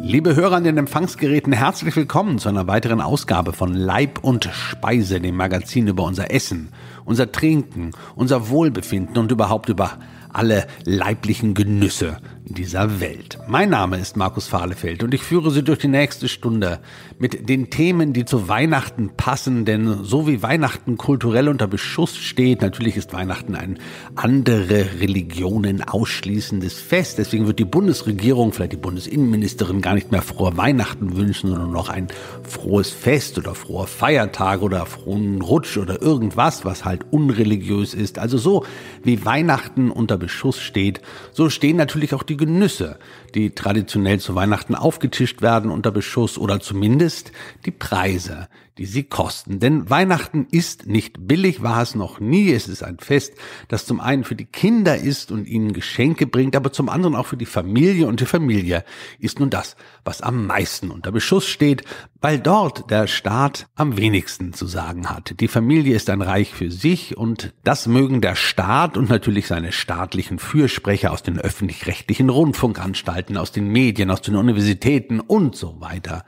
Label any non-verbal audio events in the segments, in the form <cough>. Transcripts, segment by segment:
Liebe Hörer an den Empfangsgeräten, herzlich willkommen zu einer weiteren Ausgabe von Leib und Speise, dem Magazin über unser Essen, unser Trinken, unser Wohlbefinden und überhaupt über alle leiblichen Genüsse dieser Welt. Mein Name ist Markus Fahlefeld und ich führe Sie durch die nächste Stunde mit den Themen, die zu Weihnachten passen, denn so wie Weihnachten kulturell unter Beschuss steht, natürlich ist Weihnachten ein andere Religionen ausschließendes Fest. Deswegen wird die Bundesregierung, vielleicht die Bundesinnenministerin gar nicht mehr frohe Weihnachten wünschen, sondern noch ein frohes Fest oder frohe Feiertag oder frohen Rutsch oder irgendwas, was halt unreligiös ist. Also so wie Weihnachten unter Beschuss steht, so stehen natürlich auch die Genüsse, die traditionell zu Weihnachten aufgetischt werden unter Beschuss oder zumindest die Preise, die sie kosten. Denn Weihnachten ist nicht billig, war es noch nie. Es ist ein Fest, das zum einen für die Kinder ist und ihnen Geschenke bringt, aber zum anderen auch für die Familie. Und die Familie ist nun das, was am meisten unter Beschuss steht, weil dort der Staat am wenigsten zu sagen hat. Die Familie ist ein Reich für sich und das mögen der Staat und natürlich seine staatlichen Fürsprecher aus den öffentlich-rechtlichen Rundfunkanstalten, aus den Medien, aus den Universitäten und so weiter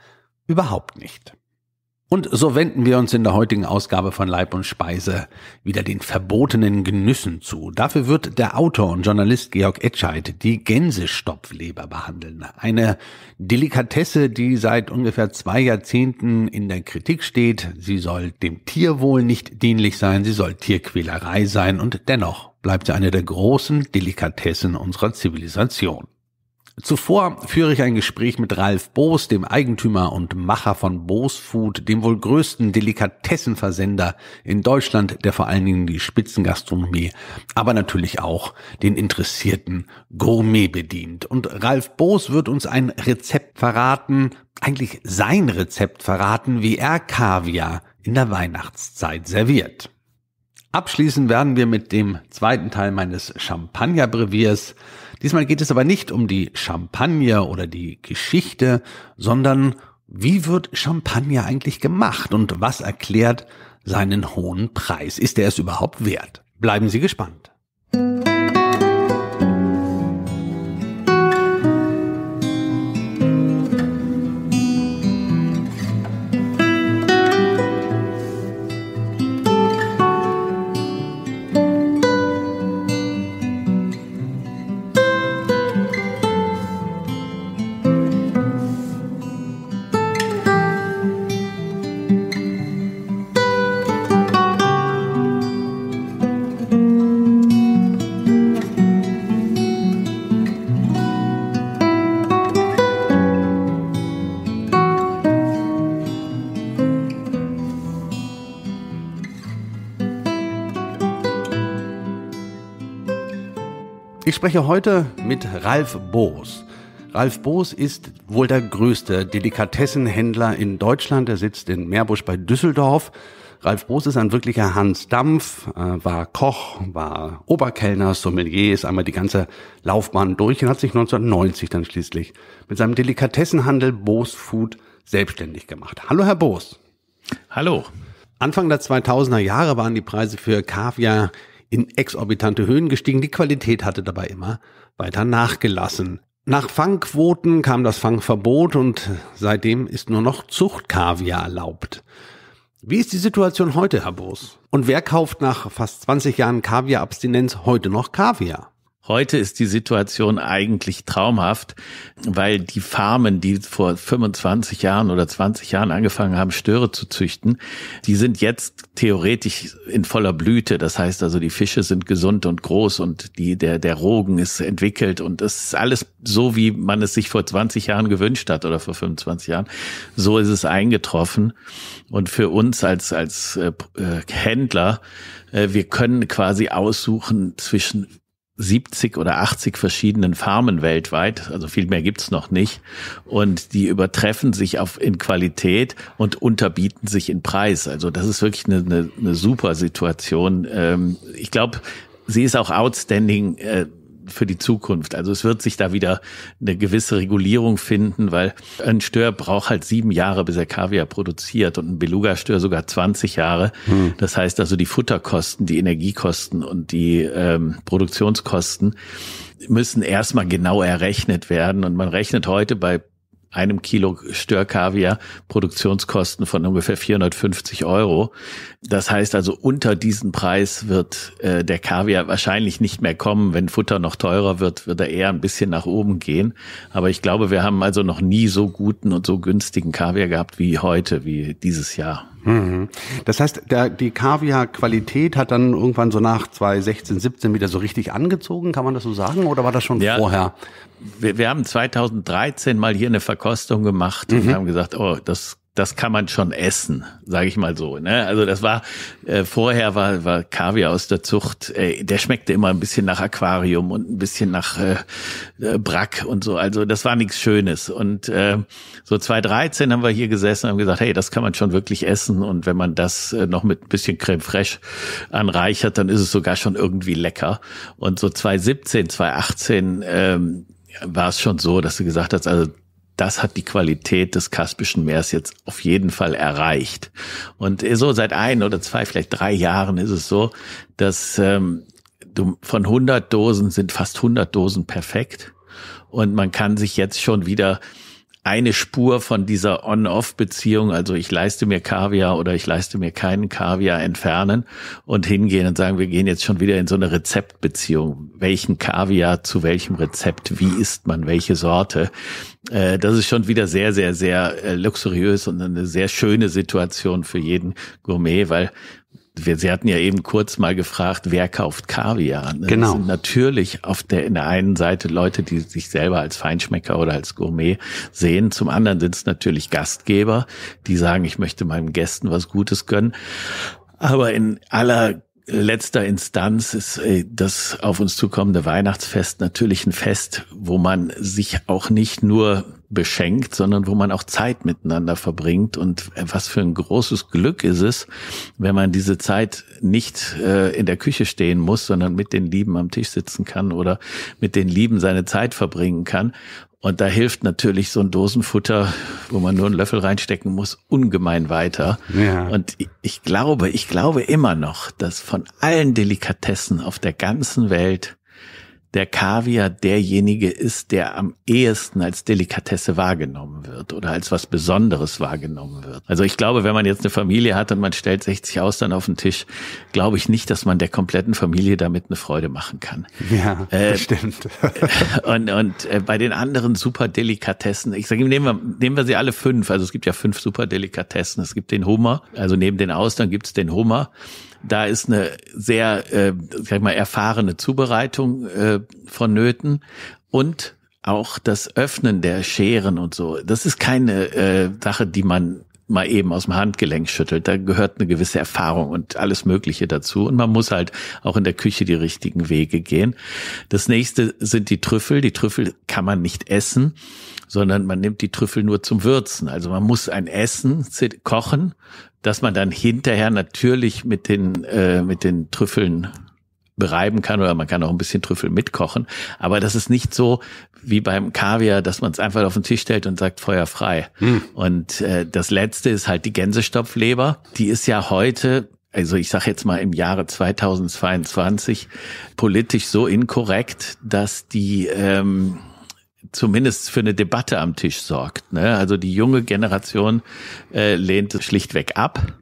überhaupt nicht. Und so wenden wir uns in der heutigen Ausgabe von Leib und Speise wieder den verbotenen Genüssen zu. Dafür wird der Autor und Journalist Georg Etscheid die Gänsestopfleber behandeln. Eine Delikatesse, die seit ungefähr zwei Jahrzehnten in der Kritik steht. Sie soll dem Tierwohl nicht dienlich sein, sie soll Tierquälerei sein und dennoch bleibt sie eine der großen Delikatessen unserer Zivilisation. Zuvor führe ich ein Gespräch mit Ralf Boos, dem Eigentümer und Macher von Boos Food, dem wohl größten Delikatessenversender in Deutschland, der vor allen Dingen die Spitzengastronomie, aber natürlich auch den interessierten Gourmet bedient. Und Ralf Boos wird uns ein Rezept verraten, eigentlich sein Rezept verraten, wie er Kaviar in der Weihnachtszeit serviert. Abschließend werden wir mit dem zweiten Teil meines Champagnerbreviers Diesmal geht es aber nicht um die Champagner oder die Geschichte, sondern wie wird Champagner eigentlich gemacht und was erklärt seinen hohen Preis? Ist er es überhaupt wert? Bleiben Sie gespannt. Ich spreche heute mit Ralf Boos. Ralf Boos ist wohl der größte Delikatessenhändler in Deutschland. Er sitzt in Meerbusch bei Düsseldorf. Ralf Boos ist ein wirklicher Hans Dampf, äh, war Koch, war Oberkellner, Sommelier, ist einmal die ganze Laufbahn durch und hat sich 1990 dann schließlich mit seinem Delikatessenhandel Boos Food selbstständig gemacht. Hallo, Herr Boos. Hallo. Anfang der 2000er Jahre waren die Preise für Kaviar in exorbitante Höhen gestiegen. Die Qualität hatte dabei immer weiter nachgelassen. Nach Fangquoten kam das Fangverbot und seitdem ist nur noch Zuchtkaviar erlaubt. Wie ist die Situation heute, Herr Boos? Und wer kauft nach fast 20 Jahren Kaviarabstinenz heute noch Kaviar? Heute ist die Situation eigentlich traumhaft, weil die Farmen, die vor 25 Jahren oder 20 Jahren angefangen haben, Störe zu züchten, die sind jetzt theoretisch in voller Blüte. Das heißt also, die Fische sind gesund und groß und die, der, der Rogen ist entwickelt und es ist alles so, wie man es sich vor 20 Jahren gewünscht hat oder vor 25 Jahren. So ist es eingetroffen. Und für uns als, als äh, Händler, äh, wir können quasi aussuchen zwischen 70 oder 80 verschiedenen Farmen weltweit, also viel mehr gibt's noch nicht. Und die übertreffen sich auf, in Qualität und unterbieten sich in Preis. Also das ist wirklich eine, eine, eine super Situation. Ähm, ich glaube, sie ist auch outstanding. Äh, für die Zukunft. Also es wird sich da wieder eine gewisse Regulierung finden, weil ein Stör braucht halt sieben Jahre, bis er Kaviar produziert und ein Beluga-Stör sogar 20 Jahre. Hm. Das heißt also die Futterkosten, die Energiekosten und die ähm, Produktionskosten müssen erstmal genau errechnet werden. Und man rechnet heute bei einem Kilo Störkaviar Produktionskosten von ungefähr 450 Euro. Das heißt also, unter diesen Preis wird äh, der Kaviar wahrscheinlich nicht mehr kommen. Wenn Futter noch teurer wird, wird er eher ein bisschen nach oben gehen. Aber ich glaube, wir haben also noch nie so guten und so günstigen Kaviar gehabt wie heute, wie dieses Jahr. Mhm. Das heißt, der, die Kaviar-Qualität hat dann irgendwann so nach 2016, 17 wieder so richtig angezogen, kann man das so sagen? Oder war das schon ja, vorher? Wir, wir haben 2013 mal hier eine Verkostung gemacht mhm. und haben gesagt, oh, das das kann man schon essen, sage ich mal so. Ne? Also das war äh, vorher war, war Kaviar aus der Zucht. Äh, der schmeckte immer ein bisschen nach Aquarium und ein bisschen nach äh, äh Brack und so. Also das war nichts Schönes. Und äh, so 2013 haben wir hier gesessen und haben gesagt, hey, das kann man schon wirklich essen. Und wenn man das äh, noch mit ein bisschen Creme fraiche anreichert, dann ist es sogar schon irgendwie lecker. Und so 2017, 2018 ähm, war es schon so, dass du gesagt hast, also das hat die Qualität des Kaspischen Meers jetzt auf jeden Fall erreicht. Und so seit ein oder zwei, vielleicht drei Jahren ist es so, dass ähm, du, von 100 Dosen sind fast 100 Dosen perfekt. Und man kann sich jetzt schon wieder eine Spur von dieser On-Off-Beziehung, also ich leiste mir Kaviar oder ich leiste mir keinen Kaviar entfernen und hingehen und sagen, wir gehen jetzt schon wieder in so eine Rezeptbeziehung. Welchen Kaviar zu welchem Rezept? Wie isst man welche Sorte? Äh, das ist schon wieder sehr, sehr, sehr äh, luxuriös und eine sehr schöne Situation für jeden Gourmet, weil wir, Sie hatten ja eben kurz mal gefragt, wer kauft Kaviar? Ne? Genau. Das sind natürlich auf der, in der einen Seite Leute, die sich selber als Feinschmecker oder als Gourmet sehen. Zum anderen sind es natürlich Gastgeber, die sagen, ich möchte meinen Gästen was Gutes gönnen. Aber in aller letzter Instanz ist äh, das auf uns zukommende Weihnachtsfest natürlich ein Fest, wo man sich auch nicht nur beschenkt, sondern wo man auch Zeit miteinander verbringt. Und was für ein großes Glück ist es, wenn man diese Zeit nicht äh, in der Küche stehen muss, sondern mit den Lieben am Tisch sitzen kann oder mit den Lieben seine Zeit verbringen kann. Und da hilft natürlich so ein Dosenfutter, wo man nur einen Löffel reinstecken muss, ungemein weiter. Ja. Und ich glaube, ich glaube immer noch, dass von allen Delikatessen auf der ganzen Welt der Kaviar derjenige ist, der am ehesten als Delikatesse wahrgenommen wird oder als was Besonderes wahrgenommen wird. Also ich glaube, wenn man jetzt eine Familie hat und man stellt 60 Austern auf den Tisch, glaube ich nicht, dass man der kompletten Familie damit eine Freude machen kann. Ja, äh, stimmt. <laughs> und und äh, bei den anderen Superdelikatessen, ich sage, nehmen wir, nehmen wir sie alle fünf. Also es gibt ja fünf Superdelikatessen. Es gibt den Hummer, also neben den Austern gibt es den Hummer. Da ist eine sehr, äh, sag ich mal, erfahrene Zubereitung äh, vonnöten und auch das Öffnen der Scheren und so. Das ist keine äh, Sache, die man mal eben aus dem Handgelenk schüttelt. Da gehört eine gewisse Erfahrung und alles Mögliche dazu. Und man muss halt auch in der Küche die richtigen Wege gehen. Das nächste sind die Trüffel. Die Trüffel kann man nicht essen, sondern man nimmt die Trüffel nur zum Würzen. Also man muss ein Essen kochen, dass man dann hinterher natürlich mit den, äh, mit den Trüffeln bereiben kann oder man kann auch ein bisschen Trüffel mitkochen. Aber das ist nicht so wie beim Kaviar, dass man es einfach auf den Tisch stellt und sagt Feuer frei. Hm. Und äh, das letzte ist halt die Gänsestopfleber. Die ist ja heute also ich sage jetzt mal im Jahre 2022 politisch so inkorrekt, dass die ähm, zumindest für eine Debatte am Tisch sorgt. Ne? Also die junge Generation äh, lehnt es schlichtweg ab.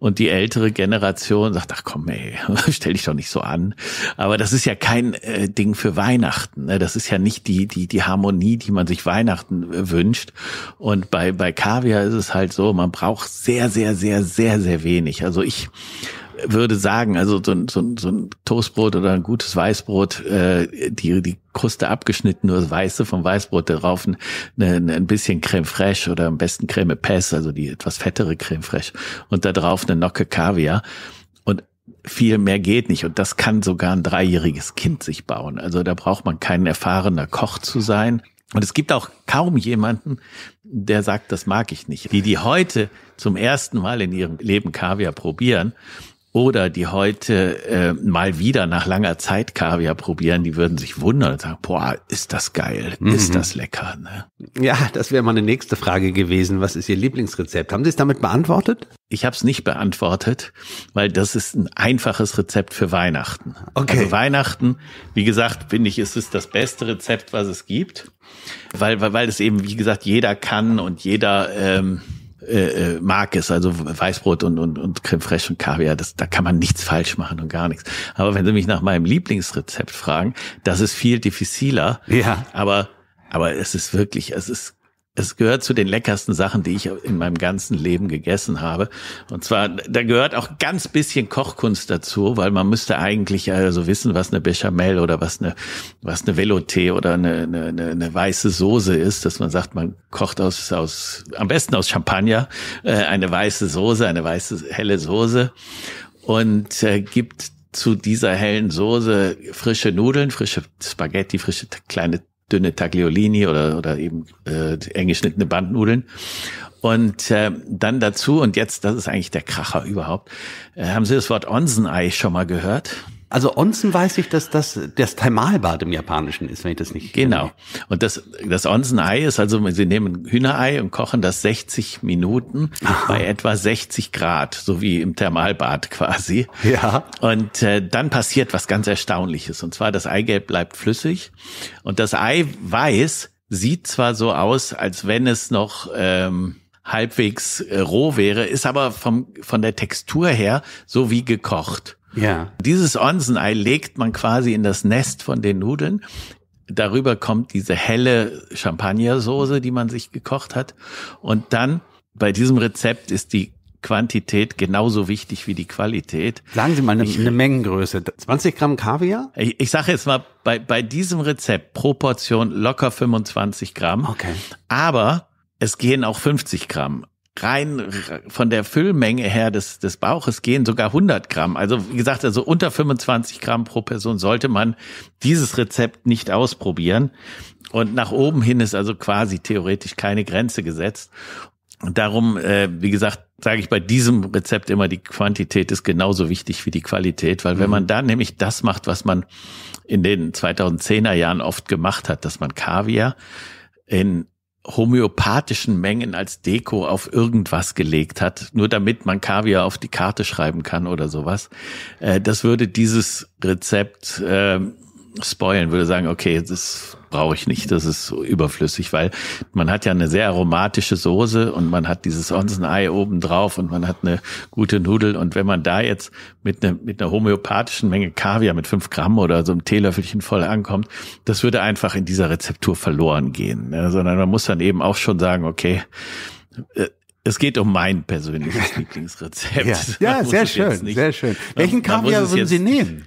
Und die ältere Generation sagt, ach komm, ey, <laughs> stell dich doch nicht so an. Aber das ist ja kein äh, Ding für Weihnachten. Ne? Das ist ja nicht die, die, die Harmonie, die man sich Weihnachten äh, wünscht. Und bei, bei Kaviar ist es halt so, man braucht sehr, sehr, sehr, sehr, sehr wenig. Also ich würde sagen, also so ein, so, ein, so ein Toastbrot oder ein gutes Weißbrot, äh, die, die Kruste abgeschnitten, nur das Weiße vom Weißbrot darauf ein, ne, ne, ein, ne, ein bisschen Creme Fraiche oder am besten Creme Pesse, also die etwas fettere Creme Fraiche und da drauf eine Nocke Kaviar und viel mehr geht nicht. Und das kann sogar ein dreijähriges Kind sich bauen. Also da braucht man kein erfahrener Koch zu sein. Und es gibt auch kaum jemanden, der sagt, das mag ich nicht. Die, die heute zum ersten Mal in ihrem Leben Kaviar probieren, oder die heute äh, mal wieder nach langer Zeit Kaviar probieren, die würden sich wundern und sagen, boah, ist das geil, mhm. ist das lecker. Ne? Ja, das wäre meine nächste Frage gewesen. Was ist Ihr Lieblingsrezept? Haben Sie es damit beantwortet? Ich habe es nicht beantwortet, weil das ist ein einfaches Rezept für Weihnachten. Okay. Also Weihnachten, wie gesagt, finde ich, ist es das beste Rezept, was es gibt, weil, weil, weil es eben, wie gesagt, jeder kann und jeder... Ähm, äh, äh, mag es, also Weißbrot und, und, und Creme Fraiche und Kaviar, das, da kann man nichts falsch machen und gar nichts. Aber wenn Sie mich nach meinem Lieblingsrezept fragen, das ist viel diffiziler. Ja. Aber, aber es ist wirklich, es ist es gehört zu den leckersten Sachen, die ich in meinem ganzen Leben gegessen habe. Und zwar, da gehört auch ganz bisschen Kochkunst dazu, weil man müsste eigentlich also wissen, was eine Bechamel oder was eine, was eine Velouté oder eine, eine, eine weiße Soße ist, dass man sagt, man kocht aus, aus, am besten aus Champagner, äh, eine weiße Soße, eine weiße, helle Soße und äh, gibt zu dieser hellen Soße frische Nudeln, frische Spaghetti, frische kleine dünne Tagliolini oder, oder eben äh, eng geschnittene Bandnudeln. Und äh, dann dazu, und jetzt, das ist eigentlich der Kracher überhaupt, äh, haben Sie das Wort Onsenei schon mal gehört? Also Onsen weiß ich, dass das das Thermalbad im Japanischen ist, wenn ich das nicht Genau. Kenne. Und das das Onsen-Ei ist also, sie nehmen Hühnerei und kochen das 60 Minuten Aha. bei etwa 60 Grad, so wie im Thermalbad <laughs> quasi. Ja. Und äh, dann passiert was ganz Erstaunliches. Und zwar das Eigelb bleibt flüssig und das Ei weiß sieht zwar so aus, als wenn es noch ähm, halbwegs äh, roh wäre, ist aber vom, von der Textur her so wie gekocht. Ja. Dieses Onsen-Ei legt man quasi in das Nest von den Nudeln. Darüber kommt diese helle Champagnersoße, die man sich gekocht hat. Und dann bei diesem Rezept ist die Quantität genauso wichtig wie die Qualität. Sagen Sie mal eine, eine Mengengröße. 20 Gramm Kaviar? Ich, ich sage jetzt mal, bei, bei diesem Rezept pro Portion locker 25 Gramm. Okay. Aber es gehen auch 50 Gramm rein von der Füllmenge her des, des Bauches gehen sogar 100 Gramm. Also wie gesagt, also unter 25 Gramm pro Person sollte man dieses Rezept nicht ausprobieren. Und nach oben hin ist also quasi theoretisch keine Grenze gesetzt. Und darum, äh, wie gesagt, sage ich bei diesem Rezept immer, die Quantität ist genauso wichtig wie die Qualität, weil wenn man mhm. da nämlich das macht, was man in den 2010er Jahren oft gemacht hat, dass man Kaviar in homöopathischen Mengen als Deko auf irgendwas gelegt hat, nur damit man Kaviar auf die Karte schreiben kann oder sowas. Äh, das würde dieses Rezept ähm, spoilen, würde sagen, okay, das brauche ich nicht, das ist überflüssig, weil man hat ja eine sehr aromatische Soße und man hat dieses mhm. Onsen-Ei oben drauf und man hat eine gute Nudel und wenn man da jetzt mit, einer mit einer homöopathischen Menge Kaviar mit fünf Gramm oder so einem Teelöffelchen voll ankommt, das würde einfach in dieser Rezeptur verloren gehen, ne? sondern man muss dann eben auch schon sagen, okay, äh, es geht um mein persönliches <laughs> Lieblingsrezept. Ja, ja sehr schön, sehr schön. Welchen Kaviar würden Sie nehmen?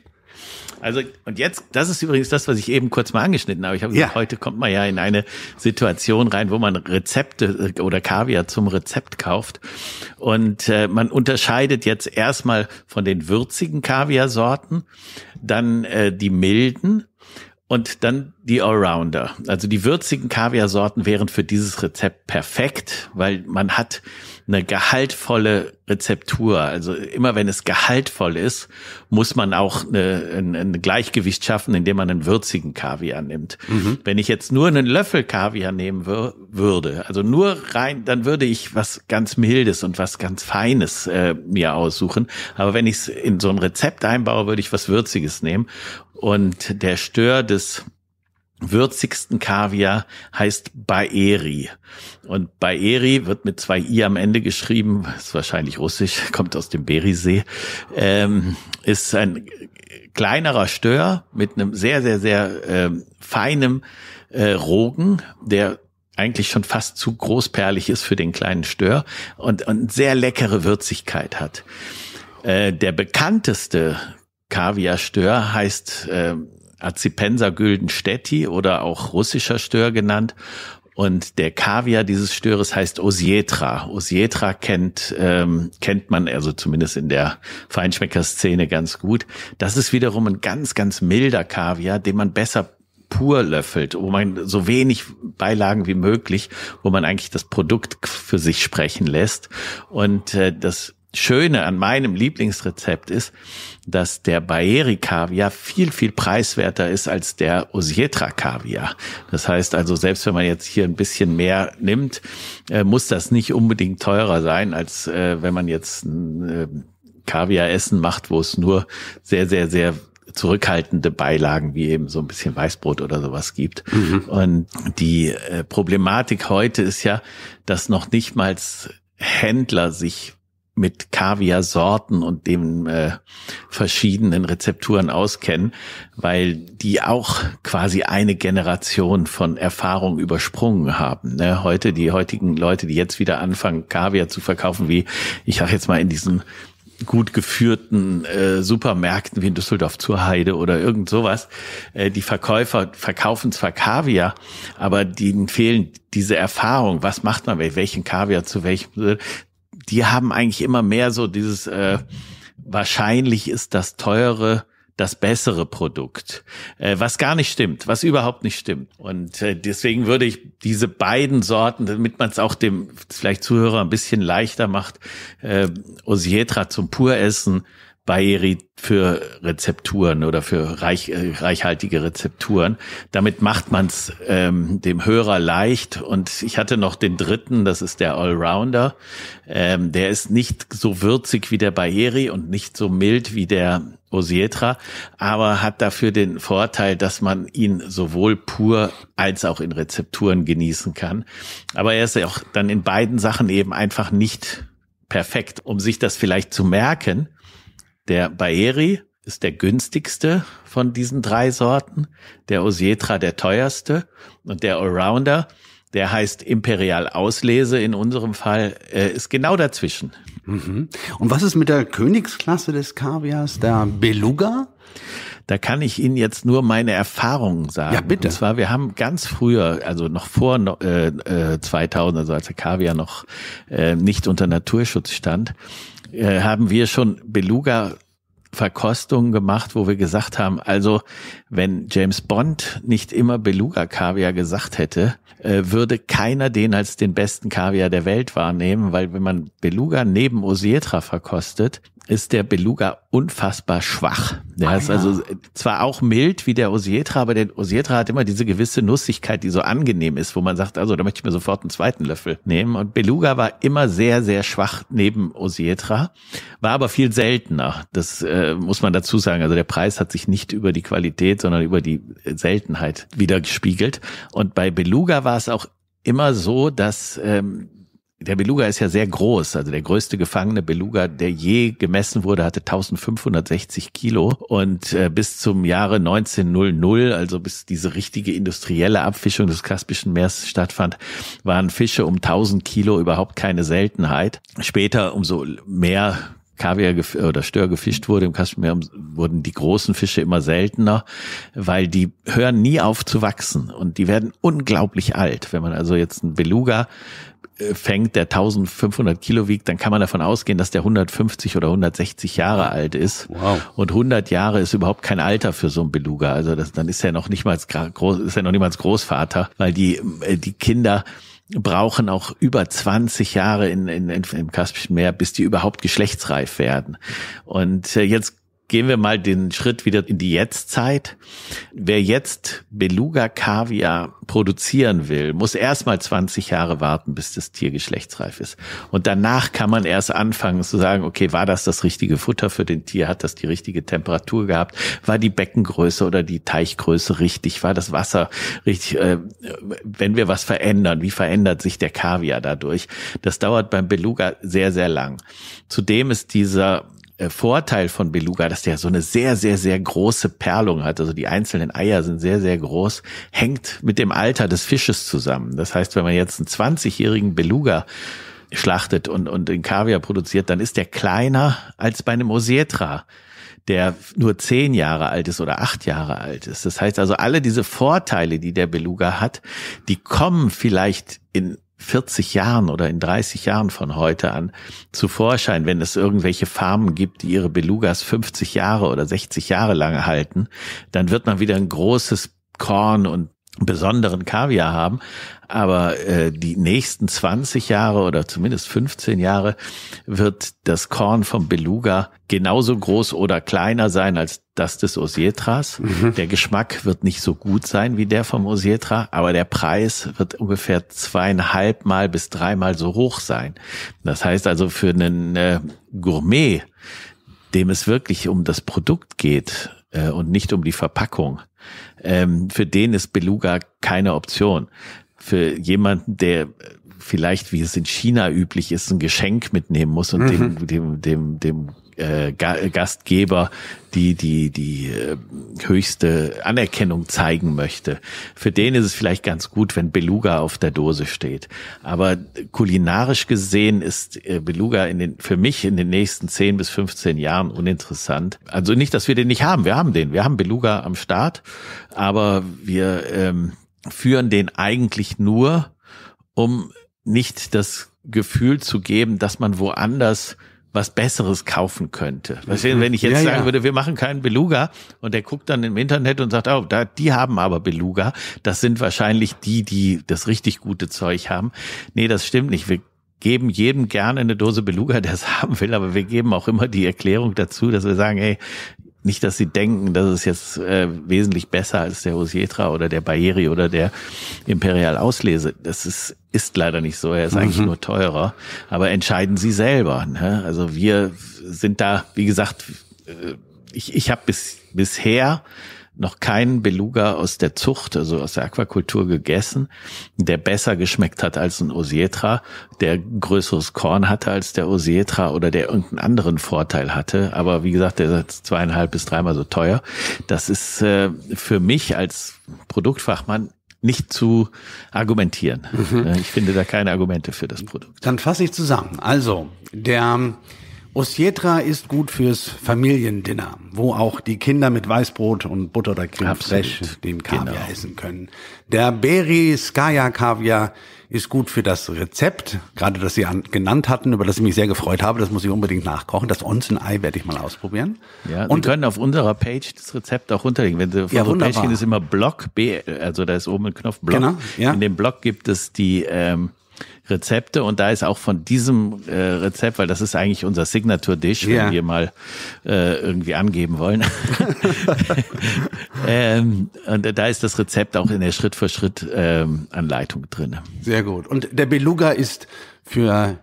Also, und jetzt, das ist übrigens das, was ich eben kurz mal angeschnitten habe. Ich habe gesagt, heute kommt man ja in eine Situation rein, wo man Rezepte äh, oder Kaviar zum Rezept kauft. Und äh, man unterscheidet jetzt erstmal von den würzigen Kaviarsorten, dann äh, die milden und dann die Allrounder. Also die würzigen Kaviarsorten wären für dieses Rezept perfekt, weil man hat eine gehaltvolle Rezeptur. Also immer wenn es gehaltvoll ist, muss man auch eine, ein, ein Gleichgewicht schaffen, indem man einen würzigen Kaviar nimmt. Mhm. Wenn ich jetzt nur einen Löffel Kaviar nehmen wür würde, also nur rein, dann würde ich was ganz Mildes und was ganz Feines äh, mir aussuchen. Aber wenn ich es in so ein Rezept einbaue, würde ich was Würziges nehmen. Und der Stör des würzigsten Kaviar heißt Baeri. Und Baeri wird mit zwei I am Ende geschrieben, ist wahrscheinlich russisch, <laughs> kommt aus dem Berisee, ähm, ist ein kleinerer Stör mit einem sehr, sehr, sehr äh, feinem äh, Rogen, der eigentlich schon fast zu großperlig ist für den kleinen Stör und, und sehr leckere Würzigkeit hat. Äh, der bekannteste Kaviar Stör heißt äh, Azipensa Güldenstädti oder auch russischer Stör genannt. Und der Kaviar dieses Störes heißt Osietra. Osietra kennt, ähm, kennt man also zumindest in der Feinschmeckerszene ganz gut. Das ist wiederum ein ganz, ganz milder Kaviar, den man besser pur löffelt, wo man so wenig Beilagen wie möglich, wo man eigentlich das Produkt für sich sprechen lässt. Und äh, das Schöne an meinem Lieblingsrezept ist, dass der Bayeri-Kaviar viel, viel preiswerter ist als der Osietra-Kaviar. Das heißt also, selbst wenn man jetzt hier ein bisschen mehr nimmt, äh, muss das nicht unbedingt teurer sein, als äh, wenn man jetzt ein äh, Kaviar-Essen macht, wo es nur sehr, sehr, sehr zurückhaltende Beilagen wie eben so ein bisschen Weißbrot oder sowas gibt. Mhm. Und die Problematik heute ist ja, dass noch nicht mal Händler sich mit Kaviar-Sorten und den äh, verschiedenen Rezepturen auskennen, weil die auch quasi eine Generation von Erfahrung übersprungen haben. Ne? Heute die heutigen Leute, die jetzt wieder anfangen, Kaviar zu verkaufen, wie ich sage jetzt mal in diesen gut geführten äh, Supermärkten wie in Düsseldorf zur Heide oder irgend sowas. Äh, die Verkäufer verkaufen zwar Kaviar, aber denen fehlen diese Erfahrung. Was macht man, welchen Kaviar zu welchem? die haben eigentlich immer mehr so dieses, äh, wahrscheinlich ist das teure das bessere Produkt, äh, was gar nicht stimmt, was überhaupt nicht stimmt. Und äh, deswegen würde ich diese beiden Sorten, damit man es auch dem vielleicht Zuhörer ein bisschen leichter macht, äh, Osietra zum Puressen Bayeri für Rezepturen oder für reich, äh, reichhaltige Rezepturen. Damit macht man es ähm, dem Hörer leicht. Und ich hatte noch den dritten, das ist der Allrounder. Ähm, der ist nicht so würzig wie der Bayeri und nicht so mild wie der Osietra, aber hat dafür den Vorteil, dass man ihn sowohl pur als auch in Rezepturen genießen kann. Aber er ist ja auch dann in beiden Sachen eben einfach nicht perfekt, um sich das vielleicht zu merken der Baeri ist der günstigste von diesen drei Sorten, der Osietra der teuerste und der Allrounder, der heißt Imperial Auslese in unserem Fall, äh, ist genau dazwischen. Mhm. Und was ist mit der Königsklasse des Kavias, der Beluga? Da kann ich Ihnen jetzt nur meine Erfahrungen sagen. Ja, bitte. Und zwar, wir haben ganz früher, also noch vor äh, 2000, äh, also als der Kaviar noch äh, nicht unter Naturschutz stand, äh, haben wir schon Beluga Verkostungen gemacht, wo wir gesagt haben, also wenn James Bond nicht immer Beluga Kaviar gesagt hätte, äh, würde keiner den als den besten Kaviar der Welt wahrnehmen, weil wenn man Beluga neben Osietra verkostet, ist der Beluga unfassbar schwach. Der ah, ist ja. also zwar auch mild wie der Osietra, aber der Osietra hat immer diese gewisse Nussigkeit, die so angenehm ist, wo man sagt, also da möchte ich mir sofort einen zweiten Löffel nehmen. Und Beluga war immer sehr, sehr schwach neben Osietra, war aber viel seltener. Das äh, muss man dazu sagen. Also der Preis hat sich nicht über die Qualität, sondern über die Seltenheit wieder gespiegelt. Und bei Beluga war es auch immer so, dass ähm, der Beluga ist ja sehr groß. Also der größte gefangene Beluga, der je gemessen wurde, hatte 1560 Kilo. Und äh, bis zum Jahre 1900, also bis diese richtige industrielle Abfischung des Kaspischen Meers stattfand, waren Fische um 1000 Kilo überhaupt keine Seltenheit. Später umso mehr Kaviar oder Stör gefischt wurde im Kaspischen Meer, wurden die großen Fische immer seltener, weil die hören nie auf zu wachsen und die werden unglaublich alt. Wenn man also jetzt einen Beluga fängt, der 1500 Kilo wiegt, dann kann man davon ausgehen, dass der 150 oder 160 Jahre alt ist. Wow. Und 100 Jahre ist überhaupt kein Alter für so einen Beluga. Also das, dann ist er noch nicht mal groß, ist er noch niemals Großvater, weil die, äh, die Kinder, brauchen auch über 20 Jahre in, in, in, im Kaspischen Meer, bis die überhaupt geschlechtsreif werden. Und äh, jetzt Gehen wir mal den Schritt wieder in die Jetztzeit. Wer jetzt Beluga Kaviar produzieren will, muss erstmal 20 Jahre warten, bis das Tier geschlechtsreif ist. Und danach kann man erst anfangen zu sagen, okay, war das das richtige Futter für den Tier? Hat das die richtige Temperatur gehabt? War die Beckengröße oder die Teichgröße richtig? War das Wasser richtig? Äh, wenn wir was verändern, wie verändert sich der Kaviar dadurch? Das dauert beim Beluga sehr, sehr lang. Zudem ist dieser äh, Vorteil von Beluga, dass der so eine sehr, sehr, sehr große Perlung hat. Also die einzelnen Eier sind sehr, sehr groß, hängt mit dem Alter des Fisches zusammen. Das heißt, wenn man jetzt einen 20-jährigen Beluga schlachtet und, und in Kaviar produziert, dann ist der kleiner als bei einem Osietra, der nur zehn Jahre alt ist oder acht Jahre alt ist. Das heißt also, alle diese Vorteile, die der Beluga hat, die kommen vielleicht in 40 Jahren oder in 30 Jahren von heute an zu Vorschein, wenn es irgendwelche Farmen gibt, die ihre Belugas 50 Jahre oder 60 Jahre lang halten, dann wird man wieder ein großes Korn und besonderen Kaviar haben. Aber äh, die nächsten 20 Jahre oder zumindest 15 Jahre wird das Korn vom Beluga genauso groß oder kleiner sein als das des Osietras. Mhm. Der Geschmack wird nicht so gut sein wie der vom Osietra, aber der Preis wird ungefähr zweieinhalb Mal bis dreimal so hoch sein. Das heißt also für einen äh, Gourmet, dem es wirklich um das Produkt geht, äh, und nicht um die Verpackung. Ähm, für den ist Beluga keine Option. Für jemanden, der vielleicht, wie es in China üblich ist, ein Geschenk mitnehmen muss und mhm. dem, dem, dem, dem äh, Ga Gastgeber die die die äh, höchste Anerkennung zeigen möchte. Für den ist es vielleicht ganz gut, wenn Beluga auf der Dose steht. Aber kulinarisch gesehen ist äh, Beluga in den für mich in den nächsten 10 bis 15 Jahren uninteressant. Also nicht, dass wir den nicht haben. Wir haben den. Wir haben Beluga am Start, aber wir ähm, führen den eigentlich nur, um nicht das Gefühl zu geben, dass man woanders was Besseres kaufen könnte. Weißt wenn ich jetzt ja, sagen ja. würde, wir machen keinen Beluga und der guckt dann im Internet und sagt, oh, da, die haben aber Beluga, das sind wahrscheinlich die, die das richtig gute Zeug haben. Nee, das stimmt nicht. Wir geben jedem gerne eine Dose Beluga, der es <laughs> haben will, aber wir geben auch immer die Erklärung dazu, dass wir sagen, hey, nicht, dass sie denken, dass es jetzt äh, wesentlich besser als der Osietra oder der Bayeri oder der Imperial auslese. Das ist, ist leider nicht so. Er ist mhm. eigentlich nur teurer. Aber entscheiden Sie selber. Ne? Also wir sind da, wie gesagt, äh, ich, ich habe bis, bisher noch keinen Beluga aus der Zucht, also aus der Aquakultur gegessen, der besser geschmeckt hat als ein Osietra, der größeres Korn hatte als der Osietra oder der irgendeinen anderen Vorteil hatte. Aber wie gesagt, der ist zweieinhalb bis dreimal so teuer. Das ist äh, für mich als Produktfachmann nicht zu argumentieren. Mhm. Äh, ich finde da keine Argumente für das Produkt. Dann fasse ich zusammen. Also, der Osietra ist gut fürs Familiendinner, wo auch die Kinder mit Weißbrot und Butter oder Creme fraiche den Kaviar genau. essen können. Der Beriskaya Kaviar ist gut für das Rezept, gerade das Sie an, genannt hatten, über das ich mich sehr gefreut habe. Das muss ich unbedingt nachkochen. Das Onsen-Ei werde ich mal ausprobieren. Ja, und Sie können auf unserer Page das Rezept auch runterlegen. Wenn Sie auf ja, unsere Page gehen, ist immer Blog, B, also da ist oben ein Knopf Blog. Genau, ja. In dem Blog gibt es die... Ähm, Rezepte und da ist auch von diesem äh, Rezept, weil das ist eigentlich unser Signature Dish, yeah. wenn wir mal äh, irgendwie angeben wollen. <laughs> ähm, und da ist das Rezept auch in der Schritt für Schritt ähm, Anleitung drin. Sehr gut. Und der Beluga ist für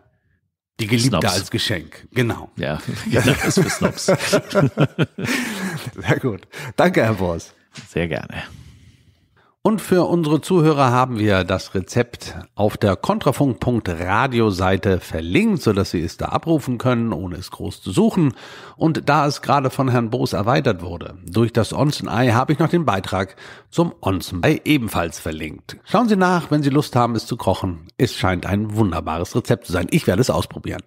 die Geliebte Snobs. als Geschenk, genau. Ja, <laughs> genau, ist für Snops. <laughs> Sehr gut. Danke, Herr Bors. Sehr gerne. Und für unsere Zuhörer haben wir das Rezept auf der kontrafunk.radio-Seite verlinkt, sodass sie es da abrufen können, ohne es groß zu suchen. Und da es gerade von Herrn Boos erweitert wurde, durch das Onsen-Ei habe ich noch den Beitrag zum Onsen-Ei ebenfalls verlinkt. Schauen Sie nach, wenn Sie Lust haben, es zu kochen. Es scheint ein wunderbares Rezept zu sein. Ich werde es ausprobieren.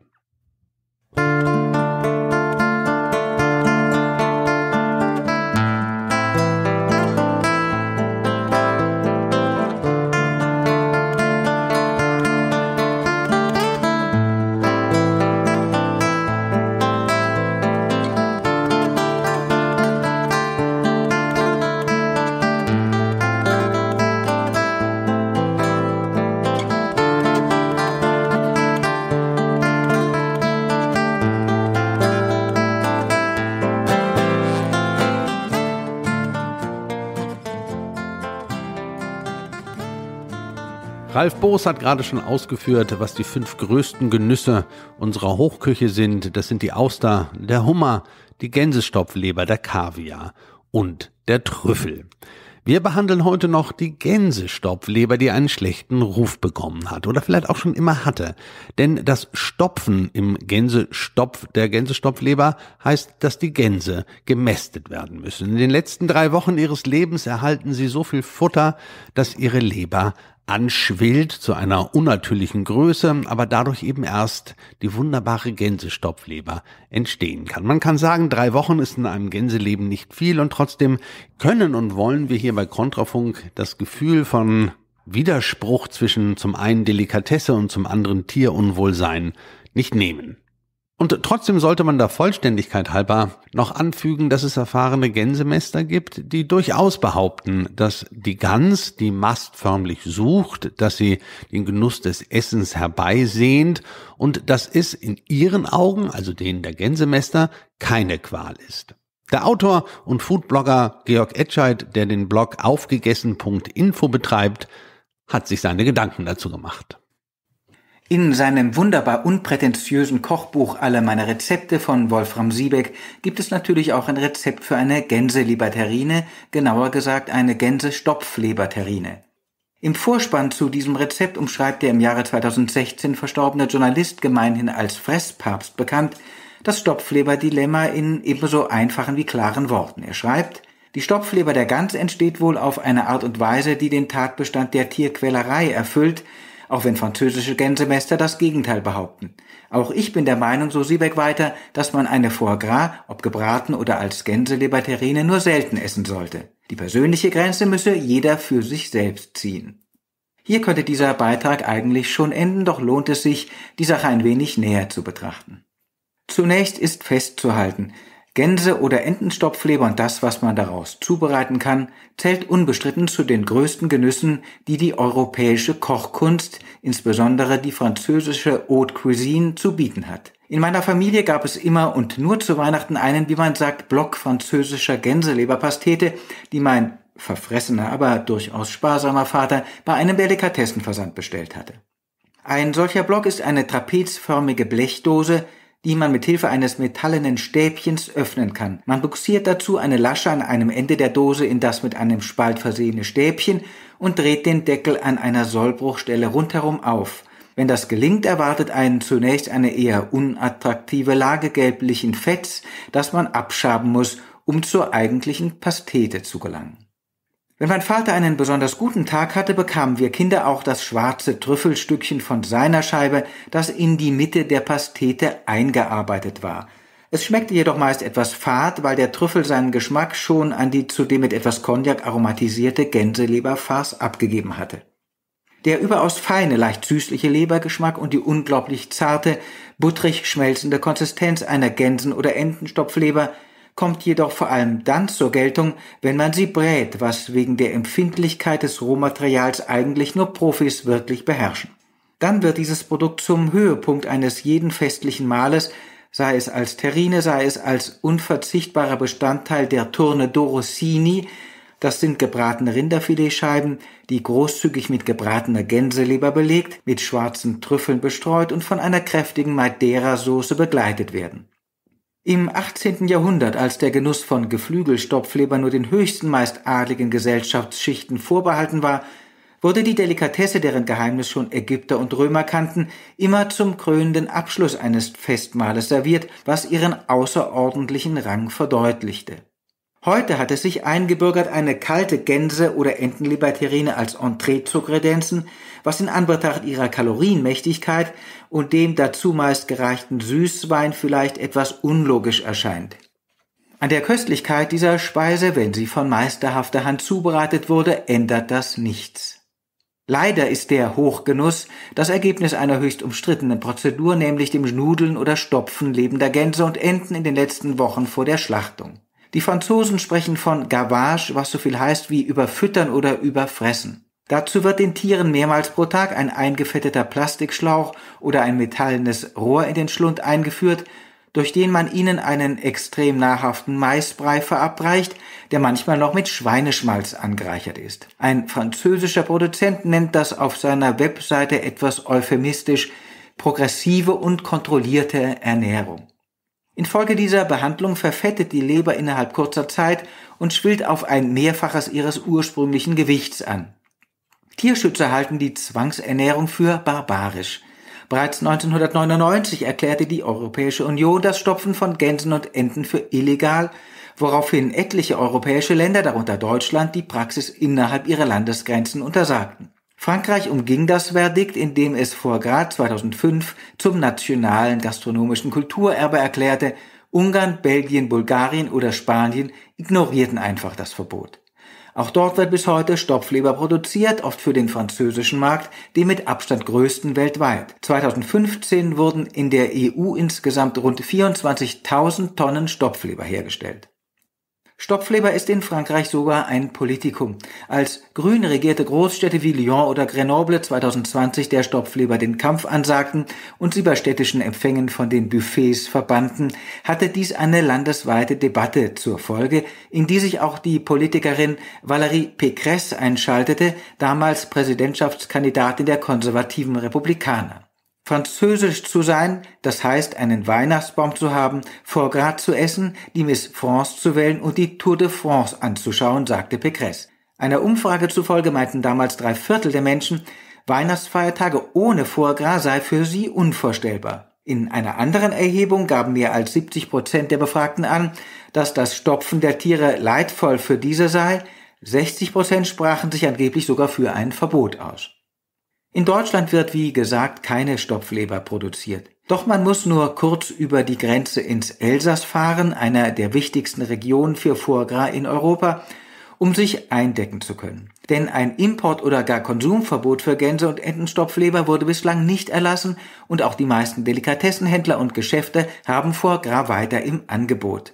Ralf Boos hat gerade schon ausgeführt, was die fünf größten Genüsse unserer Hochküche sind. Das sind die Auster, der Hummer, die Gänsestopfleber, der Kaviar und der Trüffel. Wir behandeln heute noch die Gänsestopfleber, die einen schlechten Ruf bekommen hat oder vielleicht auch schon immer hatte. Denn das Stopfen im Gänsestopf der Gänsestopfleber heißt, dass die Gänse gemästet werden müssen. In den letzten drei Wochen ihres Lebens erhalten sie so viel Futter, dass ihre Leber anschwillt zu einer unnatürlichen Größe, aber dadurch eben erst die wunderbare Gänsestopfleber entstehen kann. Man kann sagen, drei Wochen ist in einem Gänseleben nicht viel und trotzdem können und wollen wir hier bei Kontrafunk das Gefühl von Widerspruch zwischen zum einen Delikatesse und zum anderen Tierunwohlsein nicht nehmen. Und trotzdem sollte man da Vollständigkeit halber noch anfügen, dass es erfahrene Gänsemester gibt, die durchaus behaupten, dass die Gans die Mast förmlich sucht, dass sie den Genuss des Essens herbeisehnt und dass es in ihren Augen, also denen der Gänsemester, keine Qual ist. Der Autor und Foodblogger Georg Etscheid, der den Blog aufgegessen.info betreibt, hat sich seine Gedanken dazu gemacht. In seinem wunderbar unprätentiösen Kochbuch Alle meine Rezepte von Wolfram Siebeck gibt es natürlich auch ein Rezept für eine Gänseliberterine, genauer gesagt eine Gänsestopfleberterine. Im Vorspann zu diesem Rezept umschreibt der im Jahre 2016 verstorbene Journalist gemeinhin als Fresspapst bekannt das Stopfleberdilemma in ebenso einfachen wie klaren Worten. Er schreibt, die Stopfleber der Gans entsteht wohl auf eine Art und Weise, die den Tatbestand der Tierquälerei erfüllt, auch wenn französische Gänsemester das Gegenteil behaupten. Auch ich bin der Meinung, so Siebeck weiter, dass man eine Foie gras, ob gebraten oder als Gänseleberterrine, nur selten essen sollte. Die persönliche Grenze müsse jeder für sich selbst ziehen. Hier könnte dieser Beitrag eigentlich schon enden, doch lohnt es sich, die Sache ein wenig näher zu betrachten. Zunächst ist festzuhalten, Gänse- oder Entenstopfleber und das, was man daraus zubereiten kann, zählt unbestritten zu den größten Genüssen, die die europäische Kochkunst, insbesondere die französische Haute Cuisine, zu bieten hat. In meiner Familie gab es immer und nur zu Weihnachten einen, wie man sagt, Block französischer Gänseleberpastete, die mein verfressener, aber durchaus sparsamer Vater bei einem Delikatessenversand bestellt hatte. Ein solcher Block ist eine trapezförmige Blechdose, die man mit Hilfe eines metallenen Stäbchens öffnen kann. Man buxiert dazu eine Lasche an einem Ende der Dose in das mit einem Spalt versehene Stäbchen und dreht den Deckel an einer Sollbruchstelle rundherum auf. Wenn das gelingt, erwartet einen zunächst eine eher unattraktive Lage gelblichen Fetts, das man abschaben muss, um zur eigentlichen Pastete zu gelangen. Wenn mein Vater einen besonders guten Tag hatte, bekamen wir Kinder auch das schwarze Trüffelstückchen von seiner Scheibe, das in die Mitte der Pastete eingearbeitet war. Es schmeckte jedoch meist etwas fad, weil der Trüffel seinen Geschmack schon an die zudem mit etwas Cognac aromatisierte Gänseleberfarce abgegeben hatte. Der überaus feine, leicht süßliche Lebergeschmack und die unglaublich zarte, butterig schmelzende Konsistenz einer Gänsen- oder Entenstopfleber – kommt jedoch vor allem dann zur Geltung, wenn man sie brät, was wegen der Empfindlichkeit des Rohmaterials eigentlich nur Profis wirklich beherrschen. Dann wird dieses Produkt zum Höhepunkt eines jeden festlichen Mahles, sei es als Terrine, sei es als unverzichtbarer Bestandteil der Turne d'Orossini, das sind gebratene Rinderfiletscheiben, die großzügig mit gebratener Gänseleber belegt, mit schwarzen Trüffeln bestreut und von einer kräftigen Madeira-Soße begleitet werden. Im 18. Jahrhundert, als der Genuss von Geflügelstopfleber nur den höchsten meist adligen Gesellschaftsschichten vorbehalten war, wurde die Delikatesse, deren Geheimnis schon Ägypter und Römer kannten, immer zum krönenden Abschluss eines Festmahles serviert, was ihren außerordentlichen Rang verdeutlichte Heute hat es sich eingebürgert, eine kalte Gänse- oder Entenleberterrine als Entree zu kredenzen, was in Anbetracht ihrer Kalorienmächtigkeit und dem dazu meist gereichten Süßwein vielleicht etwas unlogisch erscheint. An der Köstlichkeit dieser Speise, wenn sie von meisterhafter Hand zubereitet wurde, ändert das nichts. Leider ist der Hochgenuss das Ergebnis einer höchst umstrittenen Prozedur, nämlich dem Schnudeln oder Stopfen lebender Gänse und Enten in den letzten Wochen vor der Schlachtung. Die Franzosen sprechen von Gavage, was so viel heißt wie überfüttern oder überfressen. Dazu wird den Tieren mehrmals pro Tag ein eingefetteter Plastikschlauch oder ein metallenes Rohr in den Schlund eingeführt, durch den man ihnen einen extrem nahrhaften Maisbrei verabreicht, der manchmal noch mit Schweineschmalz angereichert ist. Ein französischer Produzent nennt das auf seiner Webseite etwas euphemistisch progressive und kontrollierte Ernährung. Infolge dieser Behandlung verfettet die Leber innerhalb kurzer Zeit und schwillt auf ein Mehrfaches ihres ursprünglichen Gewichts an. Tierschützer halten die Zwangsernährung für barbarisch. Bereits 1999 erklärte die Europäische Union das Stopfen von Gänsen und Enten für illegal, woraufhin etliche europäische Länder, darunter Deutschland, die Praxis innerhalb ihrer Landesgrenzen untersagten. Frankreich umging das Verdikt, indem es vor Grad 2005 zum nationalen gastronomischen Kulturerbe erklärte. Ungarn, Belgien, Bulgarien oder Spanien ignorierten einfach das Verbot. Auch dort wird bis heute Stopfleber produziert, oft für den französischen Markt, den mit Abstand größten weltweit. 2015 wurden in der EU insgesamt rund 24.000 Tonnen Stopfleber hergestellt. Stopfleber ist in Frankreich sogar ein Politikum. Als grün regierte Großstädte wie Lyon oder Grenoble 2020 der Stopfleber den Kampf ansagten und sie bei städtischen Empfängen von den Buffets verbannten, hatte dies eine landesweite Debatte zur Folge, in die sich auch die Politikerin Valérie Pécresse einschaltete, damals Präsidentschaftskandidatin der konservativen Republikaner. Französisch zu sein, das heißt einen Weihnachtsbaum zu haben, Vorgrat zu essen, die Miss France zu wählen und die Tour de France anzuschauen, sagte Pécresse. Einer Umfrage zufolge meinten damals drei Viertel der Menschen, Weihnachtsfeiertage ohne Vorgras sei für sie unvorstellbar. In einer anderen Erhebung gaben mehr als 70 Prozent der Befragten an, dass das Stopfen der Tiere leidvoll für diese sei. 60 Prozent sprachen sich angeblich sogar für ein Verbot aus. In Deutschland wird, wie gesagt, keine Stopfleber produziert. Doch man muss nur kurz über die Grenze ins Elsass fahren, einer der wichtigsten Regionen für Foie Gras in Europa, um sich eindecken zu können. Denn ein Import- oder gar Konsumverbot für Gänse- und Entenstopfleber wurde bislang nicht erlassen und auch die meisten Delikatessenhändler und Geschäfte haben Foie Gras weiter im Angebot.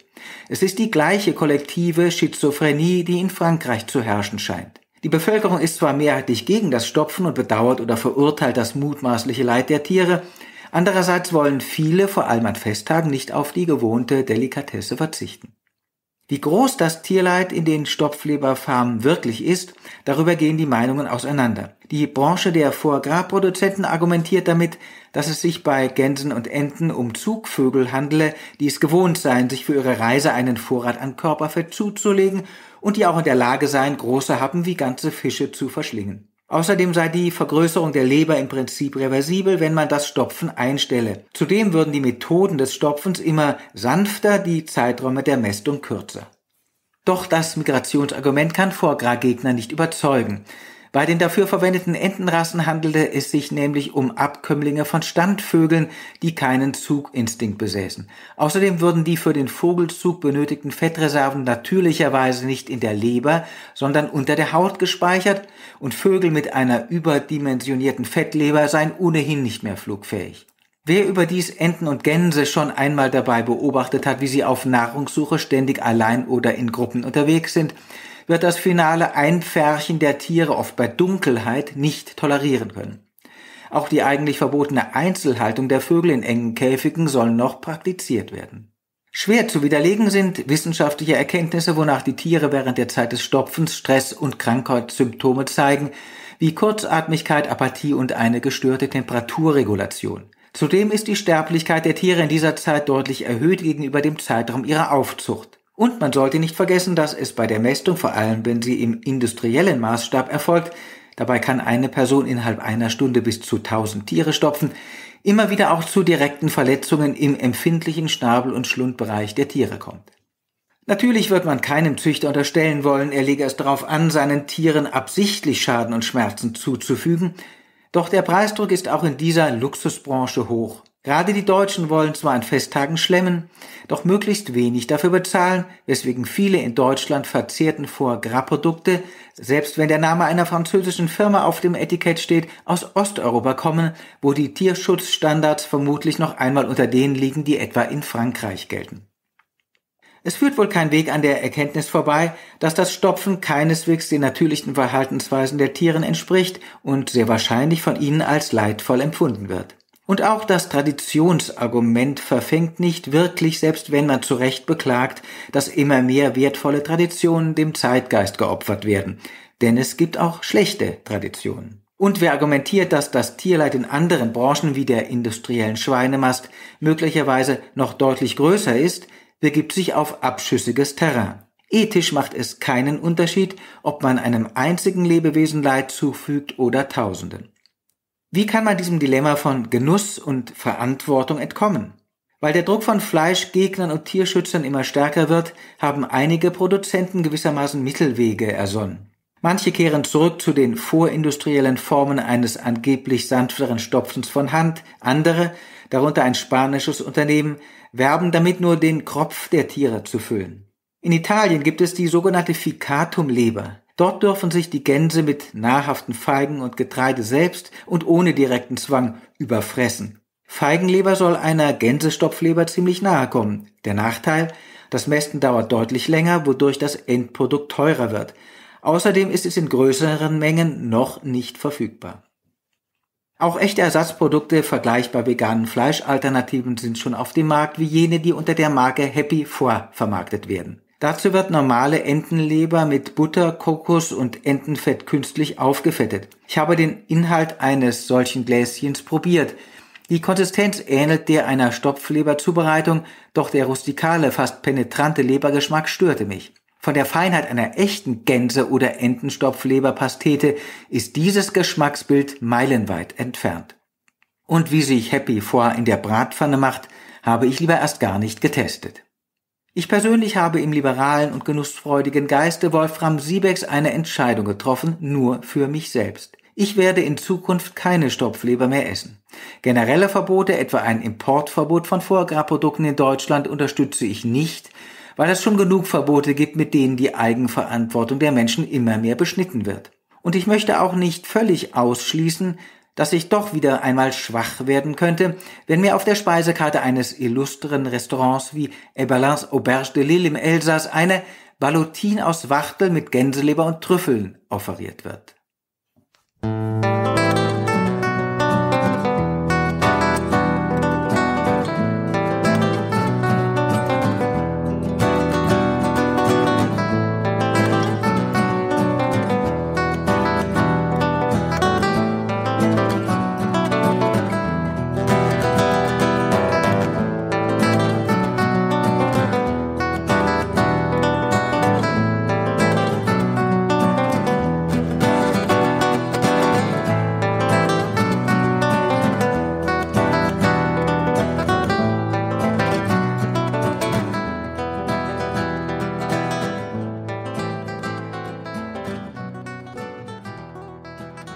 Es ist die gleiche kollektive Schizophrenie, die in Frankreich zu herrschen scheint. Die Bevölkerung ist zwar mehrheitlich gegen das Stopfen und bedauert oder verurteilt das mutmaßliche Leid der Tiere, andererseits wollen viele, vor allem an Festtagen, nicht auf die gewohnte Delikatesse verzichten. Wie groß das Tierleid in den Stopfleberfarmen wirklich ist, darüber gehen die Meinungen auseinander. Die Branche der Vorgrabproduzenten argumentiert damit, dass es sich bei Gänsen und Enten um Zugvögel handele, die es gewohnt seien, sich für ihre Reise einen Vorrat an Körperfett zuzulegen und die auch in der Lage seien, große Happen wie ganze Fische zu verschlingen. Außerdem sei die Vergrößerung der Leber im Prinzip reversibel, wenn man das Stopfen einstelle. Zudem würden die Methoden des Stopfens immer sanfter, die Zeiträume der Mästung kürzer. Doch das Migrationsargument kann Vorgrar-Gegner nicht überzeugen. Bei den dafür verwendeten Entenrassen handelte es sich nämlich um Abkömmlinge von Standvögeln, die keinen Zuginstinkt besäßen. Außerdem würden die für den Vogelzug benötigten Fettreserven natürlicherweise nicht in der Leber, sondern unter der Haut gespeichert und Vögel mit einer überdimensionierten Fettleber seien ohnehin nicht mehr flugfähig. Wer überdies Enten und Gänse schon einmal dabei beobachtet hat, wie sie auf Nahrungssuche ständig allein oder in Gruppen unterwegs sind, wird das finale Einpferchen der Tiere oft bei Dunkelheit nicht tolerieren können. Auch die eigentlich verbotene Einzelhaltung der Vögel in engen Käfigen soll noch praktiziert werden. Schwer zu widerlegen sind wissenschaftliche Erkenntnisse, wonach die Tiere während der Zeit des Stopfens Stress und Krankheitssymptome zeigen, wie Kurzatmigkeit, Apathie und eine gestörte Temperaturregulation. Zudem ist die Sterblichkeit der Tiere in dieser Zeit deutlich erhöht gegenüber dem Zeitraum ihrer Aufzucht. Und man sollte nicht vergessen, dass es bei der Mästung, vor allem wenn sie im industriellen Maßstab erfolgt, dabei kann eine Person innerhalb einer Stunde bis zu 1000 Tiere stopfen, immer wieder auch zu direkten Verletzungen im empfindlichen Schnabel- und Schlundbereich der Tiere kommt. Natürlich wird man keinem Züchter unterstellen wollen, er lege es darauf an, seinen Tieren absichtlich Schaden und Schmerzen zuzufügen, doch der Preisdruck ist auch in dieser Luxusbranche hoch. Gerade die Deutschen wollen zwar an Festtagen schlemmen, doch möglichst wenig dafür bezahlen, weswegen viele in Deutschland verzehrten Foie Gras Produkte, selbst wenn der Name einer französischen Firma auf dem Etikett steht, aus Osteuropa kommen, wo die Tierschutzstandards vermutlich noch einmal unter denen liegen, die etwa in Frankreich gelten. Es führt wohl kein Weg an der Erkenntnis vorbei, dass das Stopfen keineswegs den natürlichen Verhaltensweisen der Tieren entspricht und sehr wahrscheinlich von ihnen als leidvoll empfunden wird. Und auch das Traditionsargument verfängt nicht wirklich, selbst wenn man zu Recht beklagt, dass immer mehr wertvolle Traditionen dem Zeitgeist geopfert werden. Denn es gibt auch schlechte Traditionen. Und wer argumentiert, dass das Tierleid in anderen Branchen wie der industriellen Schweinemast möglicherweise noch deutlich größer ist, begibt sich auf abschüssiges Terrain. Ethisch macht es keinen Unterschied, ob man einem einzigen Lebewesen Leid zufügt oder Tausenden. Wie kann man diesem Dilemma von Genuss und Verantwortung entkommen? Weil der Druck von Fleischgegnern und Tierschützern immer stärker wird, haben einige Produzenten gewissermaßen Mittelwege ersonnen. Manche kehren zurück zu den vorindustriellen Formen eines angeblich sanfteren Stopfens von Hand, andere, darunter ein spanisches Unternehmen, werben damit nur den Kropf der Tiere zu füllen. In Italien gibt es die sogenannte Ficatum-Leber. Dort dürfen sich die Gänse mit nahrhaften Feigen und Getreide selbst und ohne direkten Zwang überfressen. Feigenleber soll einer Gänsestopfleber ziemlich nahe kommen. Der Nachteil, das Mästen dauert deutlich länger, wodurch das Endprodukt teurer wird. Außerdem ist es in größeren Mengen noch nicht verfügbar. Auch echte Ersatzprodukte vergleichbar veganen Fleischalternativen sind schon auf dem Markt, wie jene, die unter der Marke Happy Four vermarktet werden. Dazu wird normale Entenleber mit Butter, Kokos und Entenfett künstlich aufgefettet. Ich habe den Inhalt eines solchen Gläschens probiert. Die Konsistenz ähnelt der einer Stopfleberzubereitung, doch der rustikale, fast penetrante Lebergeschmack störte mich. Von der Feinheit einer echten Gänse- oder Entenstopfleberpastete ist dieses Geschmacksbild meilenweit entfernt. Und wie sich Happy Foie in der Bratpfanne macht, habe ich lieber erst gar nicht getestet. Ich persönlich habe im liberalen und genussfreudigen Geiste Wolfram Siebecks eine Entscheidung getroffen, nur für mich selbst. Ich werde in Zukunft keine Stopfleber mehr essen. Generelle Verbote, etwa ein Importverbot von Vorgärprodukten in Deutschland, unterstütze ich nicht, weil es schon genug Verbote gibt, mit denen die Eigenverantwortung der Menschen immer mehr beschnitten wird. Und ich möchte auch nicht völlig ausschließen, dass ich doch wieder einmal schwach werden könnte, wenn mir auf der Speisekarte eines illustren Restaurants wie Eberlins Auberge de Lille im Elsass eine Ballotine aus Wachtel mit Gänseleber und Trüffeln offeriert wird. Musik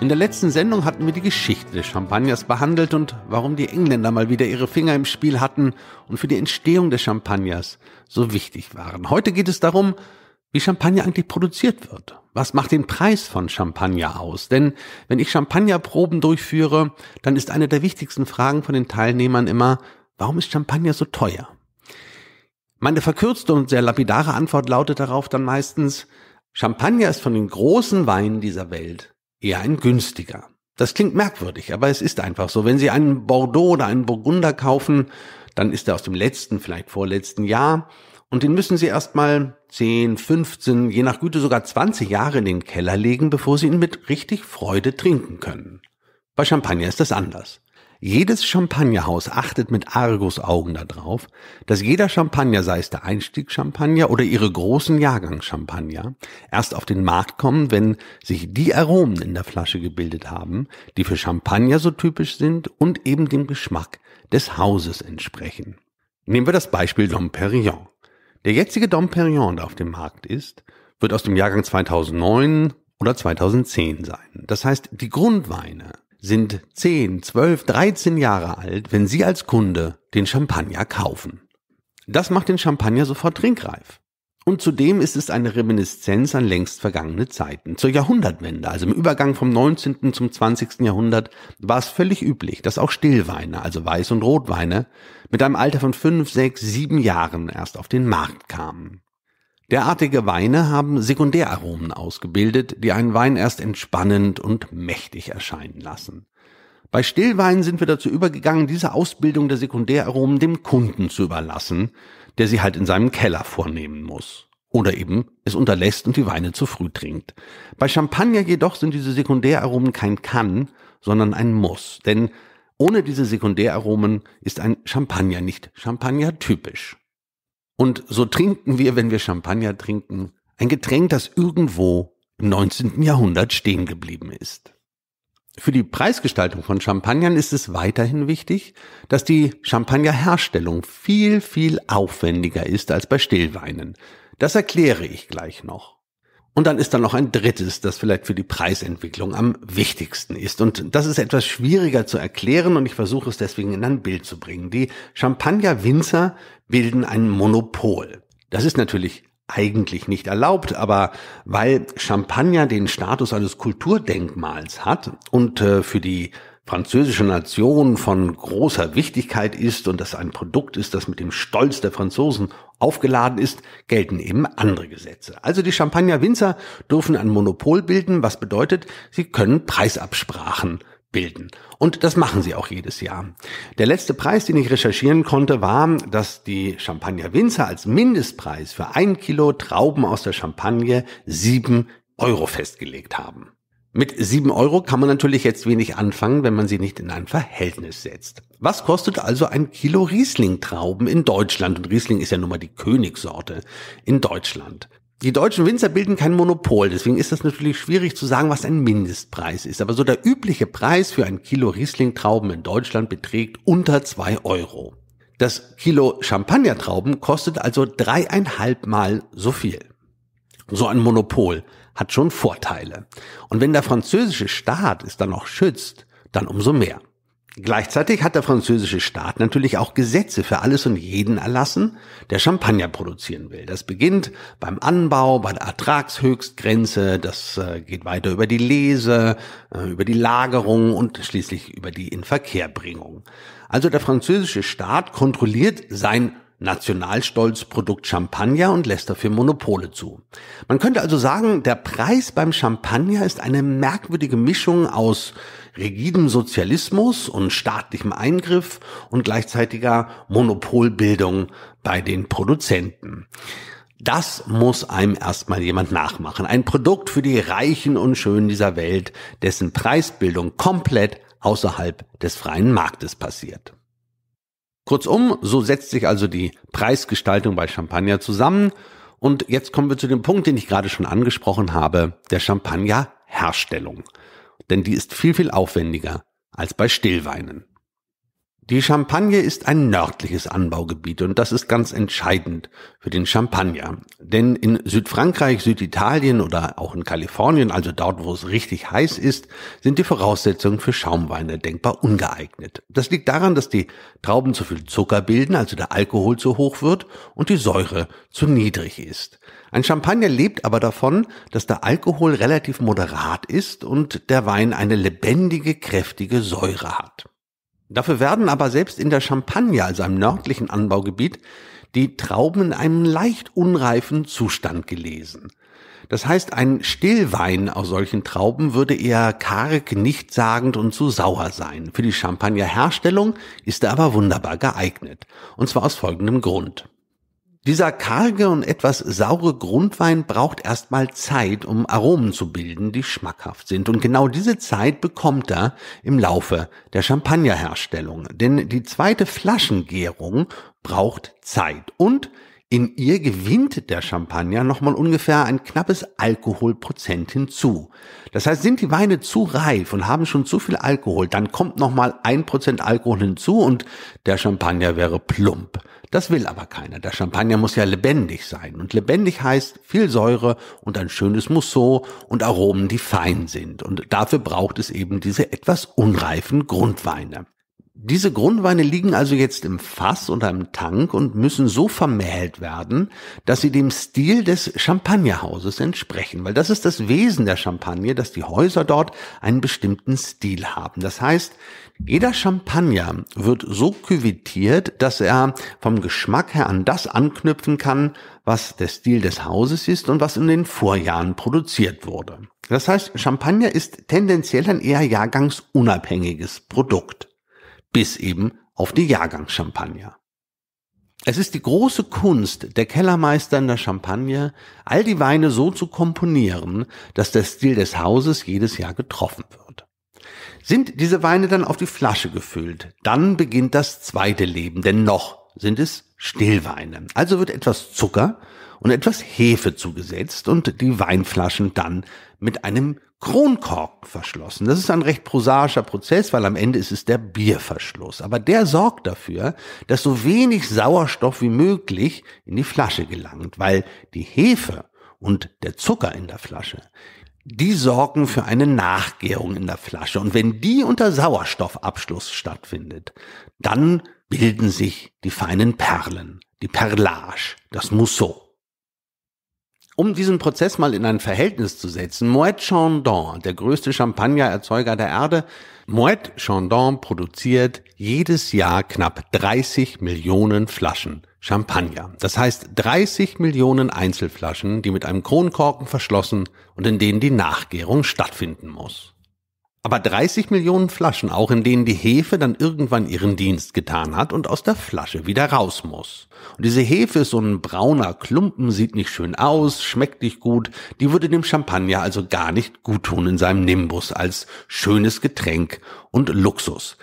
In der letzten Sendung hatten wir die Geschichte des Champagners behandelt und warum die Engländer mal wieder ihre Finger im Spiel hatten und für die Entstehung des Champagners so wichtig waren. Heute geht es darum, wie Champagner eigentlich produziert wird. Was macht den Preis von Champagner aus? Denn wenn ich Champagnerproben durchführe, dann ist eine der wichtigsten Fragen von den Teilnehmern immer, warum ist Champagner so teuer? Meine verkürzte und sehr lapidare Antwort lautet darauf dann meistens, Champagner ist von den großen Weinen dieser Welt eher ein günstiger. Das klingt merkwürdig, aber es ist einfach so. Wenn Sie einen Bordeaux oder einen Burgunder kaufen, dann ist er aus dem letzten, vielleicht vorletzten Jahr. Und den müssen Sie erstmal 10, 15, je nach Güte sogar 20 Jahre in den Keller legen, bevor Sie ihn mit richtig Freude trinken können. Bei Champagner ist das anders. Jedes Champagnerhaus achtet mit Argusaugen darauf, dass jeder Champagner, sei es der Einstiegschampagner oder ihre großen Jahrgangschampagner, erst auf den Markt kommen, wenn sich die Aromen in der Flasche gebildet haben, die für Champagner so typisch sind und eben dem Geschmack des Hauses entsprechen. Nehmen wir das Beispiel Dom Perignon. Der jetzige Dom Perignon, der auf dem Markt ist, wird aus dem Jahrgang 2009 oder 2010 sein. Das heißt, die Grundweine sind 10, 12, 13 Jahre alt, wenn Sie als Kunde den Champagner kaufen. Das macht den Champagner sofort trinkreif. Und zudem ist es eine Reminiszenz an längst vergangene Zeiten. Zur Jahrhundertwende, also im Übergang vom 19. zum 20. Jahrhundert, war es völlig üblich, dass auch Stillweine, also Weiß- und Rotweine, mit einem Alter von 5, 6, 7 Jahren erst auf den Markt kamen. Derartige Weine haben Sekundäraromen ausgebildet, die einen Wein erst entspannend und mächtig erscheinen lassen. Bei Stillweinen sind wir dazu übergegangen, diese Ausbildung der Sekundäraromen dem Kunden zu überlassen, der sie halt in seinem Keller vornehmen muss. Oder eben es unterlässt und die Weine zu früh trinkt. Bei Champagner jedoch sind diese Sekundäraromen kein Kann, sondern ein Muss. Denn ohne diese Sekundäraromen ist ein Champagner nicht Champagner typisch. Und so trinken wir, wenn wir Champagner trinken, ein Getränk, das irgendwo im 19. Jahrhundert stehen geblieben ist. Für die Preisgestaltung von Champagnern ist es weiterhin wichtig, dass die Champagnerherstellung viel, viel aufwendiger ist als bei Stillweinen. Das erkläre ich gleich noch. Und dann ist da noch ein drittes, das vielleicht für die Preisentwicklung am wichtigsten ist. Und das ist etwas schwieriger zu erklären und ich versuche es deswegen in ein Bild zu bringen. Die Champagnerwinzer bilden ein Monopol. Das ist natürlich eigentlich nicht erlaubt, aber weil Champagner den Status eines Kulturdenkmals hat und äh, für die französische Nation von großer Wichtigkeit ist und das ein Produkt ist, das mit dem Stolz der Franzosen aufgeladen ist, gelten eben andere Gesetze. Also die Champagner-Winzer dürfen ein Monopol bilden, was bedeutet, sie können Preisabsprachen bilden. Und das machen sie auch jedes Jahr. Der letzte Preis, den ich recherchieren konnte, war, dass die Champagner Winzer als Mindestpreis für ein Kilo Trauben aus der Champagne sieben Euro festgelegt haben. Mit sieben Euro kann man natürlich jetzt wenig anfangen, wenn man sie nicht in ein Verhältnis setzt. Was kostet also ein Kilo Riesling-Trauben in Deutschland? Und Riesling ist ja nun mal die Königssorte in Deutschland. Die deutschen Winzer bilden kein Monopol, deswegen ist das natürlich schwierig zu sagen, was ein Mindestpreis ist. Aber so der übliche Preis für ein Kilo Rieslingtrauben in Deutschland beträgt unter zwei Euro. Das Kilo Champagnertrauben kostet also dreieinhalb Mal so viel. So ein Monopol hat schon Vorteile. Und wenn der französische Staat es dann noch schützt, dann umso mehr. Gleichzeitig hat der französische Staat natürlich auch Gesetze für alles und jeden erlassen, der Champagner produzieren will. Das beginnt beim Anbau, bei der Ertragshöchstgrenze, das äh, geht weiter über die Lese, äh, über die Lagerung und schließlich über die Inverkehrbringung. Also der französische Staat kontrolliert sein Nationalstolzprodukt Champagner und lässt dafür Monopole zu. Man könnte also sagen, der Preis beim Champagner ist eine merkwürdige Mischung aus rigidem Sozialismus und staatlichem Eingriff und gleichzeitiger Monopolbildung bei den Produzenten. Das muss einem erstmal jemand nachmachen. Ein Produkt für die Reichen und Schönen dieser Welt, dessen Preisbildung komplett außerhalb des freien Marktes passiert. Kurzum, so setzt sich also die Preisgestaltung bei Champagner zusammen. Und jetzt kommen wir zu dem Punkt, den ich gerade schon angesprochen habe, der Champagnerherstellung denn die ist viel, viel aufwendiger als bei Stillweinen. Die Champagne ist ein nördliches Anbaugebiet und das ist ganz entscheidend für den Champagner. Denn in Südfrankreich, Süditalien oder auch in Kalifornien, also dort, wo es richtig heiß ist, sind die Voraussetzungen für Schaumweine denkbar ungeeignet. Das liegt daran, dass die Trauben zu viel Zucker bilden, also der Alkohol zu hoch wird und die Säure zu niedrig ist. Ein Champagner lebt aber davon, dass der Alkohol relativ moderat ist und der Wein eine lebendige, kräftige Säure hat. Dafür werden aber selbst in der Champagne, also im nördlichen Anbaugebiet, die Trauben in einem leicht unreifen Zustand gelesen. Das heißt, ein Stillwein aus solchen Trauben würde eher karg, nichtssagend und zu sauer sein. Für die Champagnerherstellung ist er aber wunderbar geeignet. Und zwar aus folgendem Grund. Dieser karge und etwas saure Grundwein braucht erstmal Zeit, um Aromen zu bilden, die schmackhaft sind. Und genau diese Zeit bekommt er im Laufe der Champagnerherstellung. Denn die zweite Flaschengärung braucht Zeit und in ihr gewinnt der Champagner nochmal ungefähr ein knappes Alkoholprozent hinzu. Das heißt, sind die Weine zu reif und haben schon zu viel Alkohol, dann kommt nochmal ein Prozent Alkohol hinzu und der Champagner wäre plump. Das will aber keiner. Der Champagner muss ja lebendig sein. Und lebendig heißt viel Säure und ein schönes Mousseau und Aromen, die fein sind. Und dafür braucht es eben diese etwas unreifen Grundweine. Diese Grundweine liegen also jetzt im Fass und einem Tank und müssen so vermählt werden, dass sie dem Stil des Champagnerhauses entsprechen. Weil das ist das Wesen der Champagne, dass die Häuser dort einen bestimmten Stil haben. Das heißt, jeder Champagner wird so küvitiert, dass er vom Geschmack her an das anknüpfen kann, was der Stil des Hauses ist und was in den Vorjahren produziert wurde. Das heißt, Champagner ist tendenziell ein eher jahrgangsunabhängiges Produkt bis eben auf die Jahrgangschampagner. Es ist die große Kunst der Kellermeister in der Champagne, all die Weine so zu komponieren, dass der Stil des Hauses jedes Jahr getroffen wird. Sind diese Weine dann auf die Flasche gefüllt, dann beginnt das zweite Leben, denn noch sind es Stillweine. Also wird etwas Zucker und etwas Hefe zugesetzt und die Weinflaschen dann mit einem Kronkorken verschlossen. Das ist ein recht prosaischer Prozess, weil am Ende ist es der Bierverschluss. Aber der sorgt dafür, dass so wenig Sauerstoff wie möglich in die Flasche gelangt, weil die Hefe und der Zucker in der Flasche, die sorgen für eine Nachgärung in der Flasche. Und wenn die unter Sauerstoffabschluss stattfindet, dann bilden sich die feinen Perlen, die Perlage, das Mousseau. Um diesen Prozess mal in ein Verhältnis zu setzen, Moet Chandon, der größte Champagnererzeuger der Erde, Moet Chandon produziert jedes Jahr knapp 30 Millionen Flaschen Champagner. Das heißt 30 Millionen Einzelflaschen, die mit einem Kronkorken verschlossen und in denen die Nachgärung stattfinden muss. Aber 30 Millionen Flaschen, auch in denen die Hefe dann irgendwann ihren Dienst getan hat und aus der Flasche wieder raus muss. Und diese Hefe ist so ein brauner Klumpen, sieht nicht schön aus, schmeckt nicht gut, die würde dem Champagner also gar nicht gut tun in seinem Nimbus als schönes Getränk und Luxus.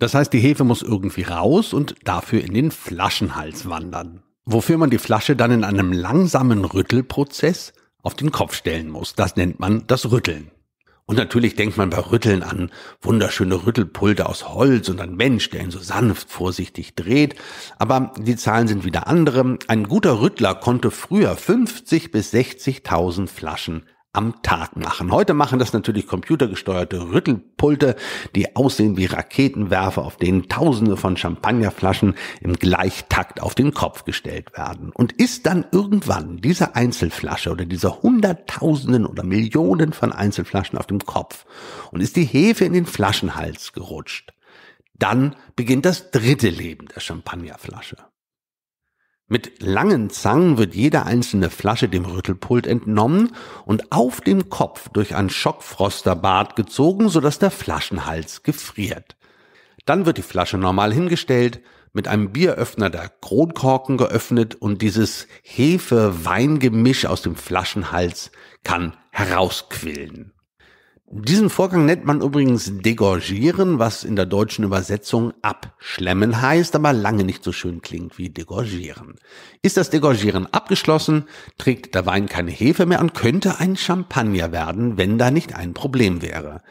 Das heißt, die Hefe muss irgendwie raus und dafür in den Flaschenhals wandern. Wofür man die Flasche dann in einem langsamen Rüttelprozess auf den Kopf stellen muss. Das nennt man das Rütteln. Und natürlich denkt man bei Rütteln an wunderschöne Rüttelpulte aus Holz und an Mensch, der ihn so sanft vorsichtig dreht. Aber die Zahlen sind wieder andere. Ein guter Rüttler konnte früher 50 bis 60.000 Flaschen am Tag machen. Heute machen das natürlich computergesteuerte Rüttelpulte, die aussehen wie Raketenwerfer, auf denen Tausende von Champagnerflaschen im Gleichtakt auf den Kopf gestellt werden. Und ist dann irgendwann diese Einzelflasche oder diese Hunderttausenden oder Millionen von Einzelflaschen auf dem Kopf und ist die Hefe in den Flaschenhals gerutscht, dann beginnt das dritte Leben der Champagnerflasche. Mit langen Zangen wird jede einzelne Flasche dem Rüttelpult entnommen und auf dem Kopf durch ein Schockfrosterbad gezogen, sodass der Flaschenhals gefriert. Dann wird die Flasche normal hingestellt, mit einem Bieröffner der Kronkorken geöffnet und dieses Hefe-Weingemisch aus dem Flaschenhals kann herausquillen. Diesen Vorgang nennt man übrigens Degorgieren, was in der deutschen Übersetzung abschlemmen heißt, aber lange nicht so schön klingt wie Degorgieren. Ist das Degorgieren abgeschlossen, trägt der Wein keine Hefe mehr und könnte ein Champagner werden, wenn da nicht ein Problem wäre.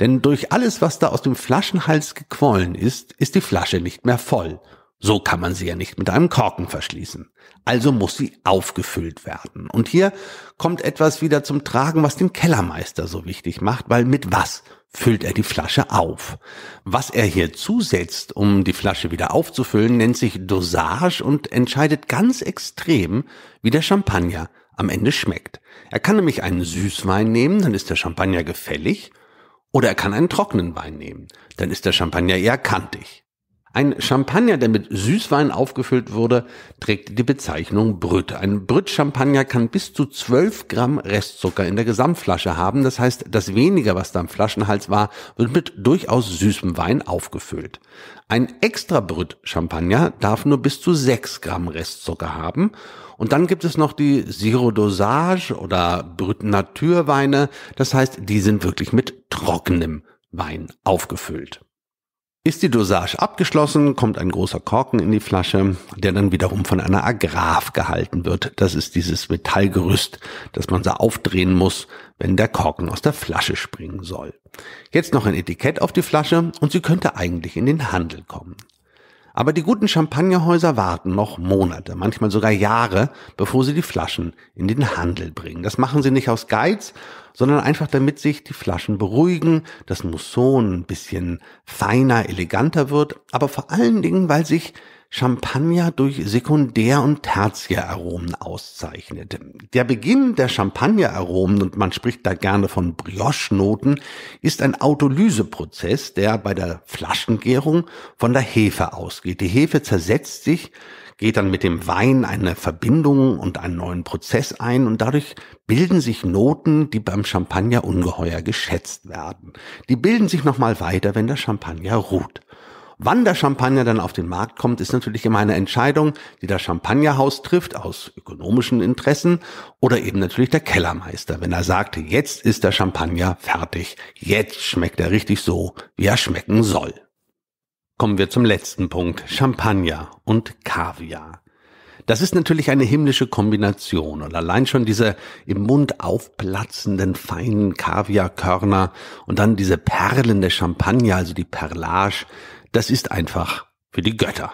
Denn durch alles, was da aus dem Flaschenhals gequollen ist, ist die Flasche nicht mehr voll. So kann man sie ja nicht mit einem Korken verschließen. Also muss sie aufgefüllt werden. Und hier kommt etwas wieder zum Tragen, was den Kellermeister so wichtig macht, weil mit was füllt er die Flasche auf? Was er hier zusetzt, um die Flasche wieder aufzufüllen, nennt sich Dosage und entscheidet ganz extrem, wie der Champagner am Ende schmeckt. Er kann nämlich einen Süßwein nehmen, dann ist der Champagner gefällig, oder er kann einen trockenen Wein nehmen, dann ist der Champagner eher kantig. Ein Champagner, der mit Süßwein aufgefüllt wurde, trägt die Bezeichnung Brüt. Ein Brüt-Champagner kann bis zu 12 Gramm Restzucker in der Gesamtflasche haben. Das heißt, das weniger, was da im Flaschenhals war, wird mit durchaus süßem Wein aufgefüllt. Ein extra Brüt-Champagner darf nur bis zu 6 Gramm Restzucker haben. Und dann gibt es noch die Sirodosage oder Brüt Naturweine. Das heißt, die sind wirklich mit trockenem Wein aufgefüllt. Ist die Dosage abgeschlossen, kommt ein großer Korken in die Flasche, der dann wiederum von einer Agraf gehalten wird. Das ist dieses Metallgerüst, das man so aufdrehen muss, wenn der Korken aus der Flasche springen soll. Jetzt noch ein Etikett auf die Flasche und sie könnte eigentlich in den Handel kommen. Aber die guten Champagnerhäuser warten noch Monate, manchmal sogar Jahre, bevor sie die Flaschen in den Handel bringen. Das machen sie nicht aus Geiz, sondern einfach damit sich die Flaschen beruhigen, das Mousson ein bisschen feiner, eleganter wird, aber vor allen Dingen, weil sich Champagner durch Sekundär- und Tertiäraromen auszeichnet. Der Beginn der Champagneraromen, und man spricht da gerne von Brioche-Noten, ist ein Autolyseprozess, der bei der Flaschengärung von der Hefe ausgeht. Die Hefe zersetzt sich, geht dann mit dem Wein eine Verbindung und einen neuen Prozess ein und dadurch bilden sich Noten, die beim Champagner ungeheuer geschätzt werden. Die bilden sich nochmal weiter, wenn der Champagner ruht. Wann der Champagner dann auf den Markt kommt, ist natürlich immer eine Entscheidung, die das Champagnerhaus trifft aus ökonomischen Interessen oder eben natürlich der Kellermeister, wenn er sagt, jetzt ist der Champagner fertig, jetzt schmeckt er richtig so, wie er schmecken soll. Kommen wir zum letzten Punkt, Champagner und Kaviar. Das ist natürlich eine himmlische Kombination und allein schon diese im Mund aufplatzenden feinen Kaviarkörner und dann diese Perlen der Champagner, also die Perlage, das ist einfach für die Götter.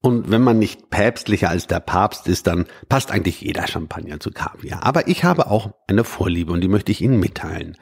Und wenn man nicht päpstlicher als der Papst ist, dann passt eigentlich jeder Champagner zu Kaviar. Aber ich habe auch eine Vorliebe und die möchte ich Ihnen mitteilen.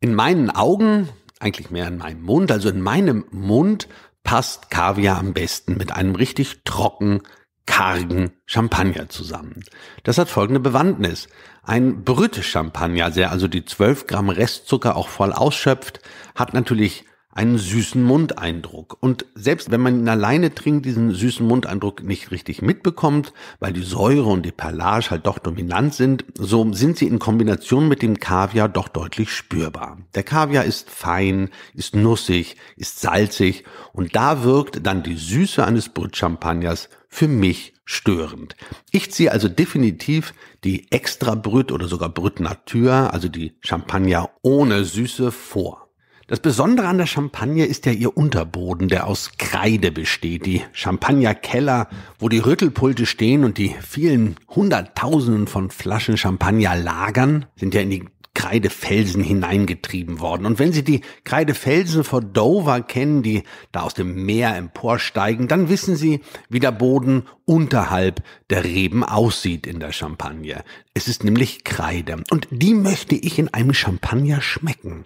In meinen Augen, eigentlich mehr in meinem Mund, also in meinem Mund passt Kaviar am besten mit einem richtig trocken, kargen Champagner zusammen. Das hat folgende Bewandtnis. Ein Brüte-Champagner, der also die 12 Gramm Restzucker auch voll ausschöpft, hat natürlich einen süßen Mundeindruck. Und selbst wenn man ihn alleine trinkt, diesen süßen Mundeindruck nicht richtig mitbekommt, weil die Säure und die Perlage halt doch dominant sind, so sind sie in Kombination mit dem Kaviar doch deutlich spürbar. Der Kaviar ist fein, ist nussig, ist salzig und da wirkt dann die Süße eines Brütchampagners für mich störend. Ich ziehe also definitiv die Extra Brüt oder sogar Brüt Nature, also die Champagner ohne Süße vor. Das Besondere an der Champagne ist ja ihr Unterboden, der aus Kreide besteht. Die Champagnerkeller, wo die Rüttelpulte stehen und die vielen Hunderttausenden von Flaschen Champagner lagern, sind ja in die Kreidefelsen hineingetrieben worden. Und wenn Sie die Kreidefelsen vor Dover kennen, die da aus dem Meer emporsteigen, dann wissen Sie, wie der Boden unterhalb der Reben aussieht in der Champagne. Es ist nämlich Kreide. Und die möchte ich in einem Champagner schmecken.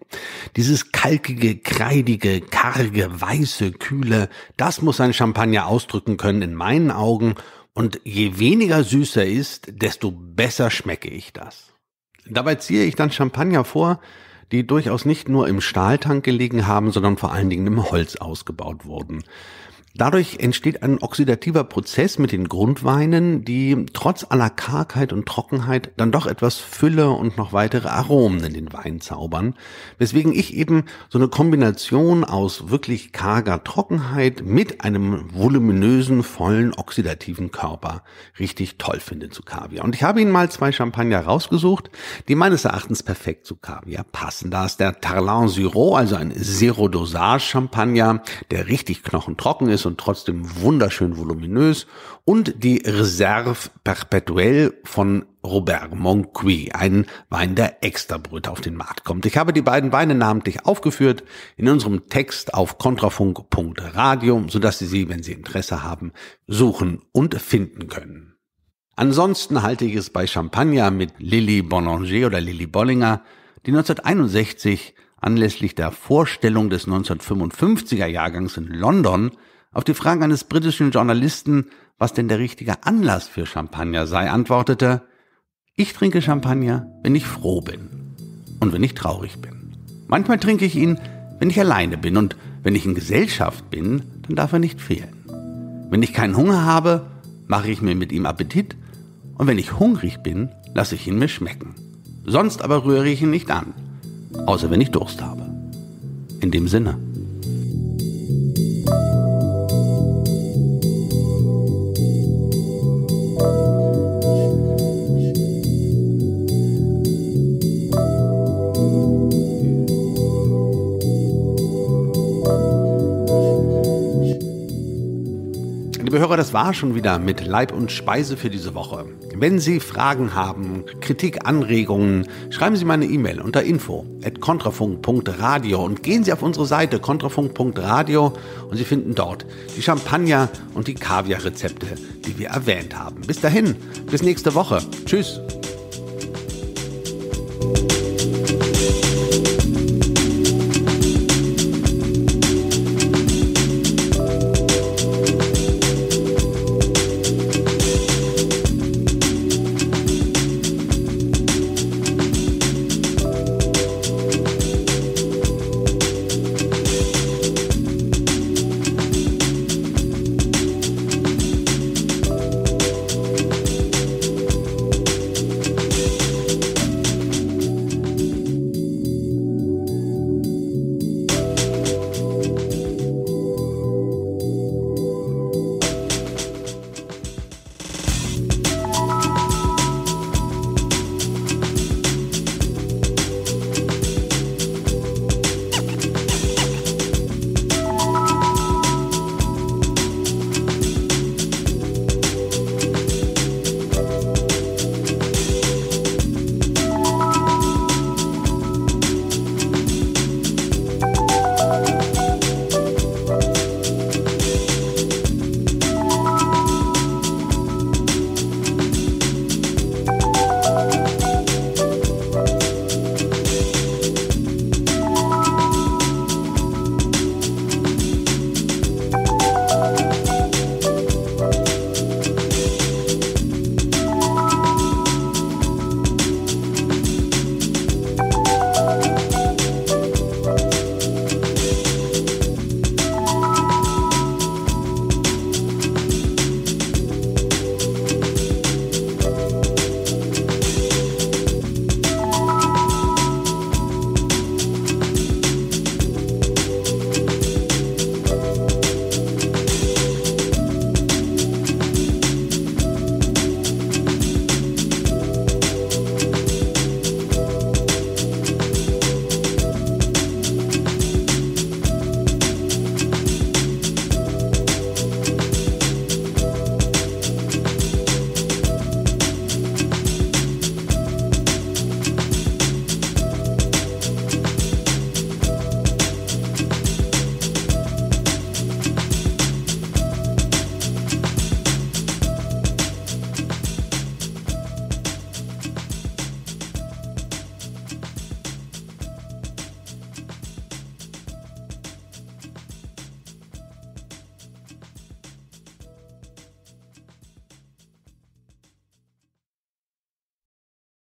Dieses kalkige, kreidige, karge, weiße, kühle, das muss ein Champagner ausdrücken können in meinen Augen. Und je weniger süß er ist, desto besser schmecke ich das. Dabei ziehe ich dann Champagner vor, die durchaus nicht nur im Stahltank gelegen haben, sondern vor allen Dingen im Holz ausgebaut wurden. Dadurch entsteht ein oxidativer Prozess mit den Grundweinen, die trotz aller Kargheit und Trockenheit dann doch etwas Fülle und noch weitere Aromen in den Wein zaubern. Weswegen ich eben so eine Kombination aus wirklich karger Trockenheit mit einem voluminösen, vollen, oxidativen Körper richtig toll finde zu Kaviar. Und ich habe Ihnen mal zwei Champagner rausgesucht, die meines Erachtens perfekt zu Kaviar passen. Da ist der Tarlan Syro, also ein Zero-Dosage-Champagner, der richtig knochentrocken ist ist und trotzdem wunderschön voluminös und die Reserve Perpetuelle von Robert Moncuit, ein Wein, der Extrabrüt auf den Markt kommt. Ich habe die beiden Weine namentlich aufgeführt in unserem Text auf kontrafunk.radio, sodass Sie sie, wenn Sie Interesse haben, suchen und finden können. Ansonsten halte ich es bei Champagner mit Lilly Bollanger oder Lilly Bollinger, die 1961 anlässlich der Vorstellung des 1955er Jahrgangs in London auf die Frage eines britischen Journalisten, was denn der richtige Anlass für Champagner sei, antwortete, ich trinke Champagner, wenn ich froh bin und wenn ich traurig bin. Manchmal trinke ich ihn, wenn ich alleine bin und wenn ich in Gesellschaft bin, dann darf er nicht fehlen. Wenn ich keinen Hunger habe, mache ich mir mit ihm Appetit und wenn ich hungrig bin, lasse ich ihn mir schmecken. Sonst aber rühre ich ihn nicht an, außer wenn ich Durst habe. In dem Sinne. war schon wieder mit Leib und Speise für diese Woche. Wenn Sie Fragen haben, Kritik, Anregungen, schreiben Sie meine E-Mail unter info@kontrafunk.radio und gehen Sie auf unsere Seite kontrafunk.radio und Sie finden dort die Champagner und die Kaviar Rezepte, die wir erwähnt haben. Bis dahin, bis nächste Woche. Tschüss.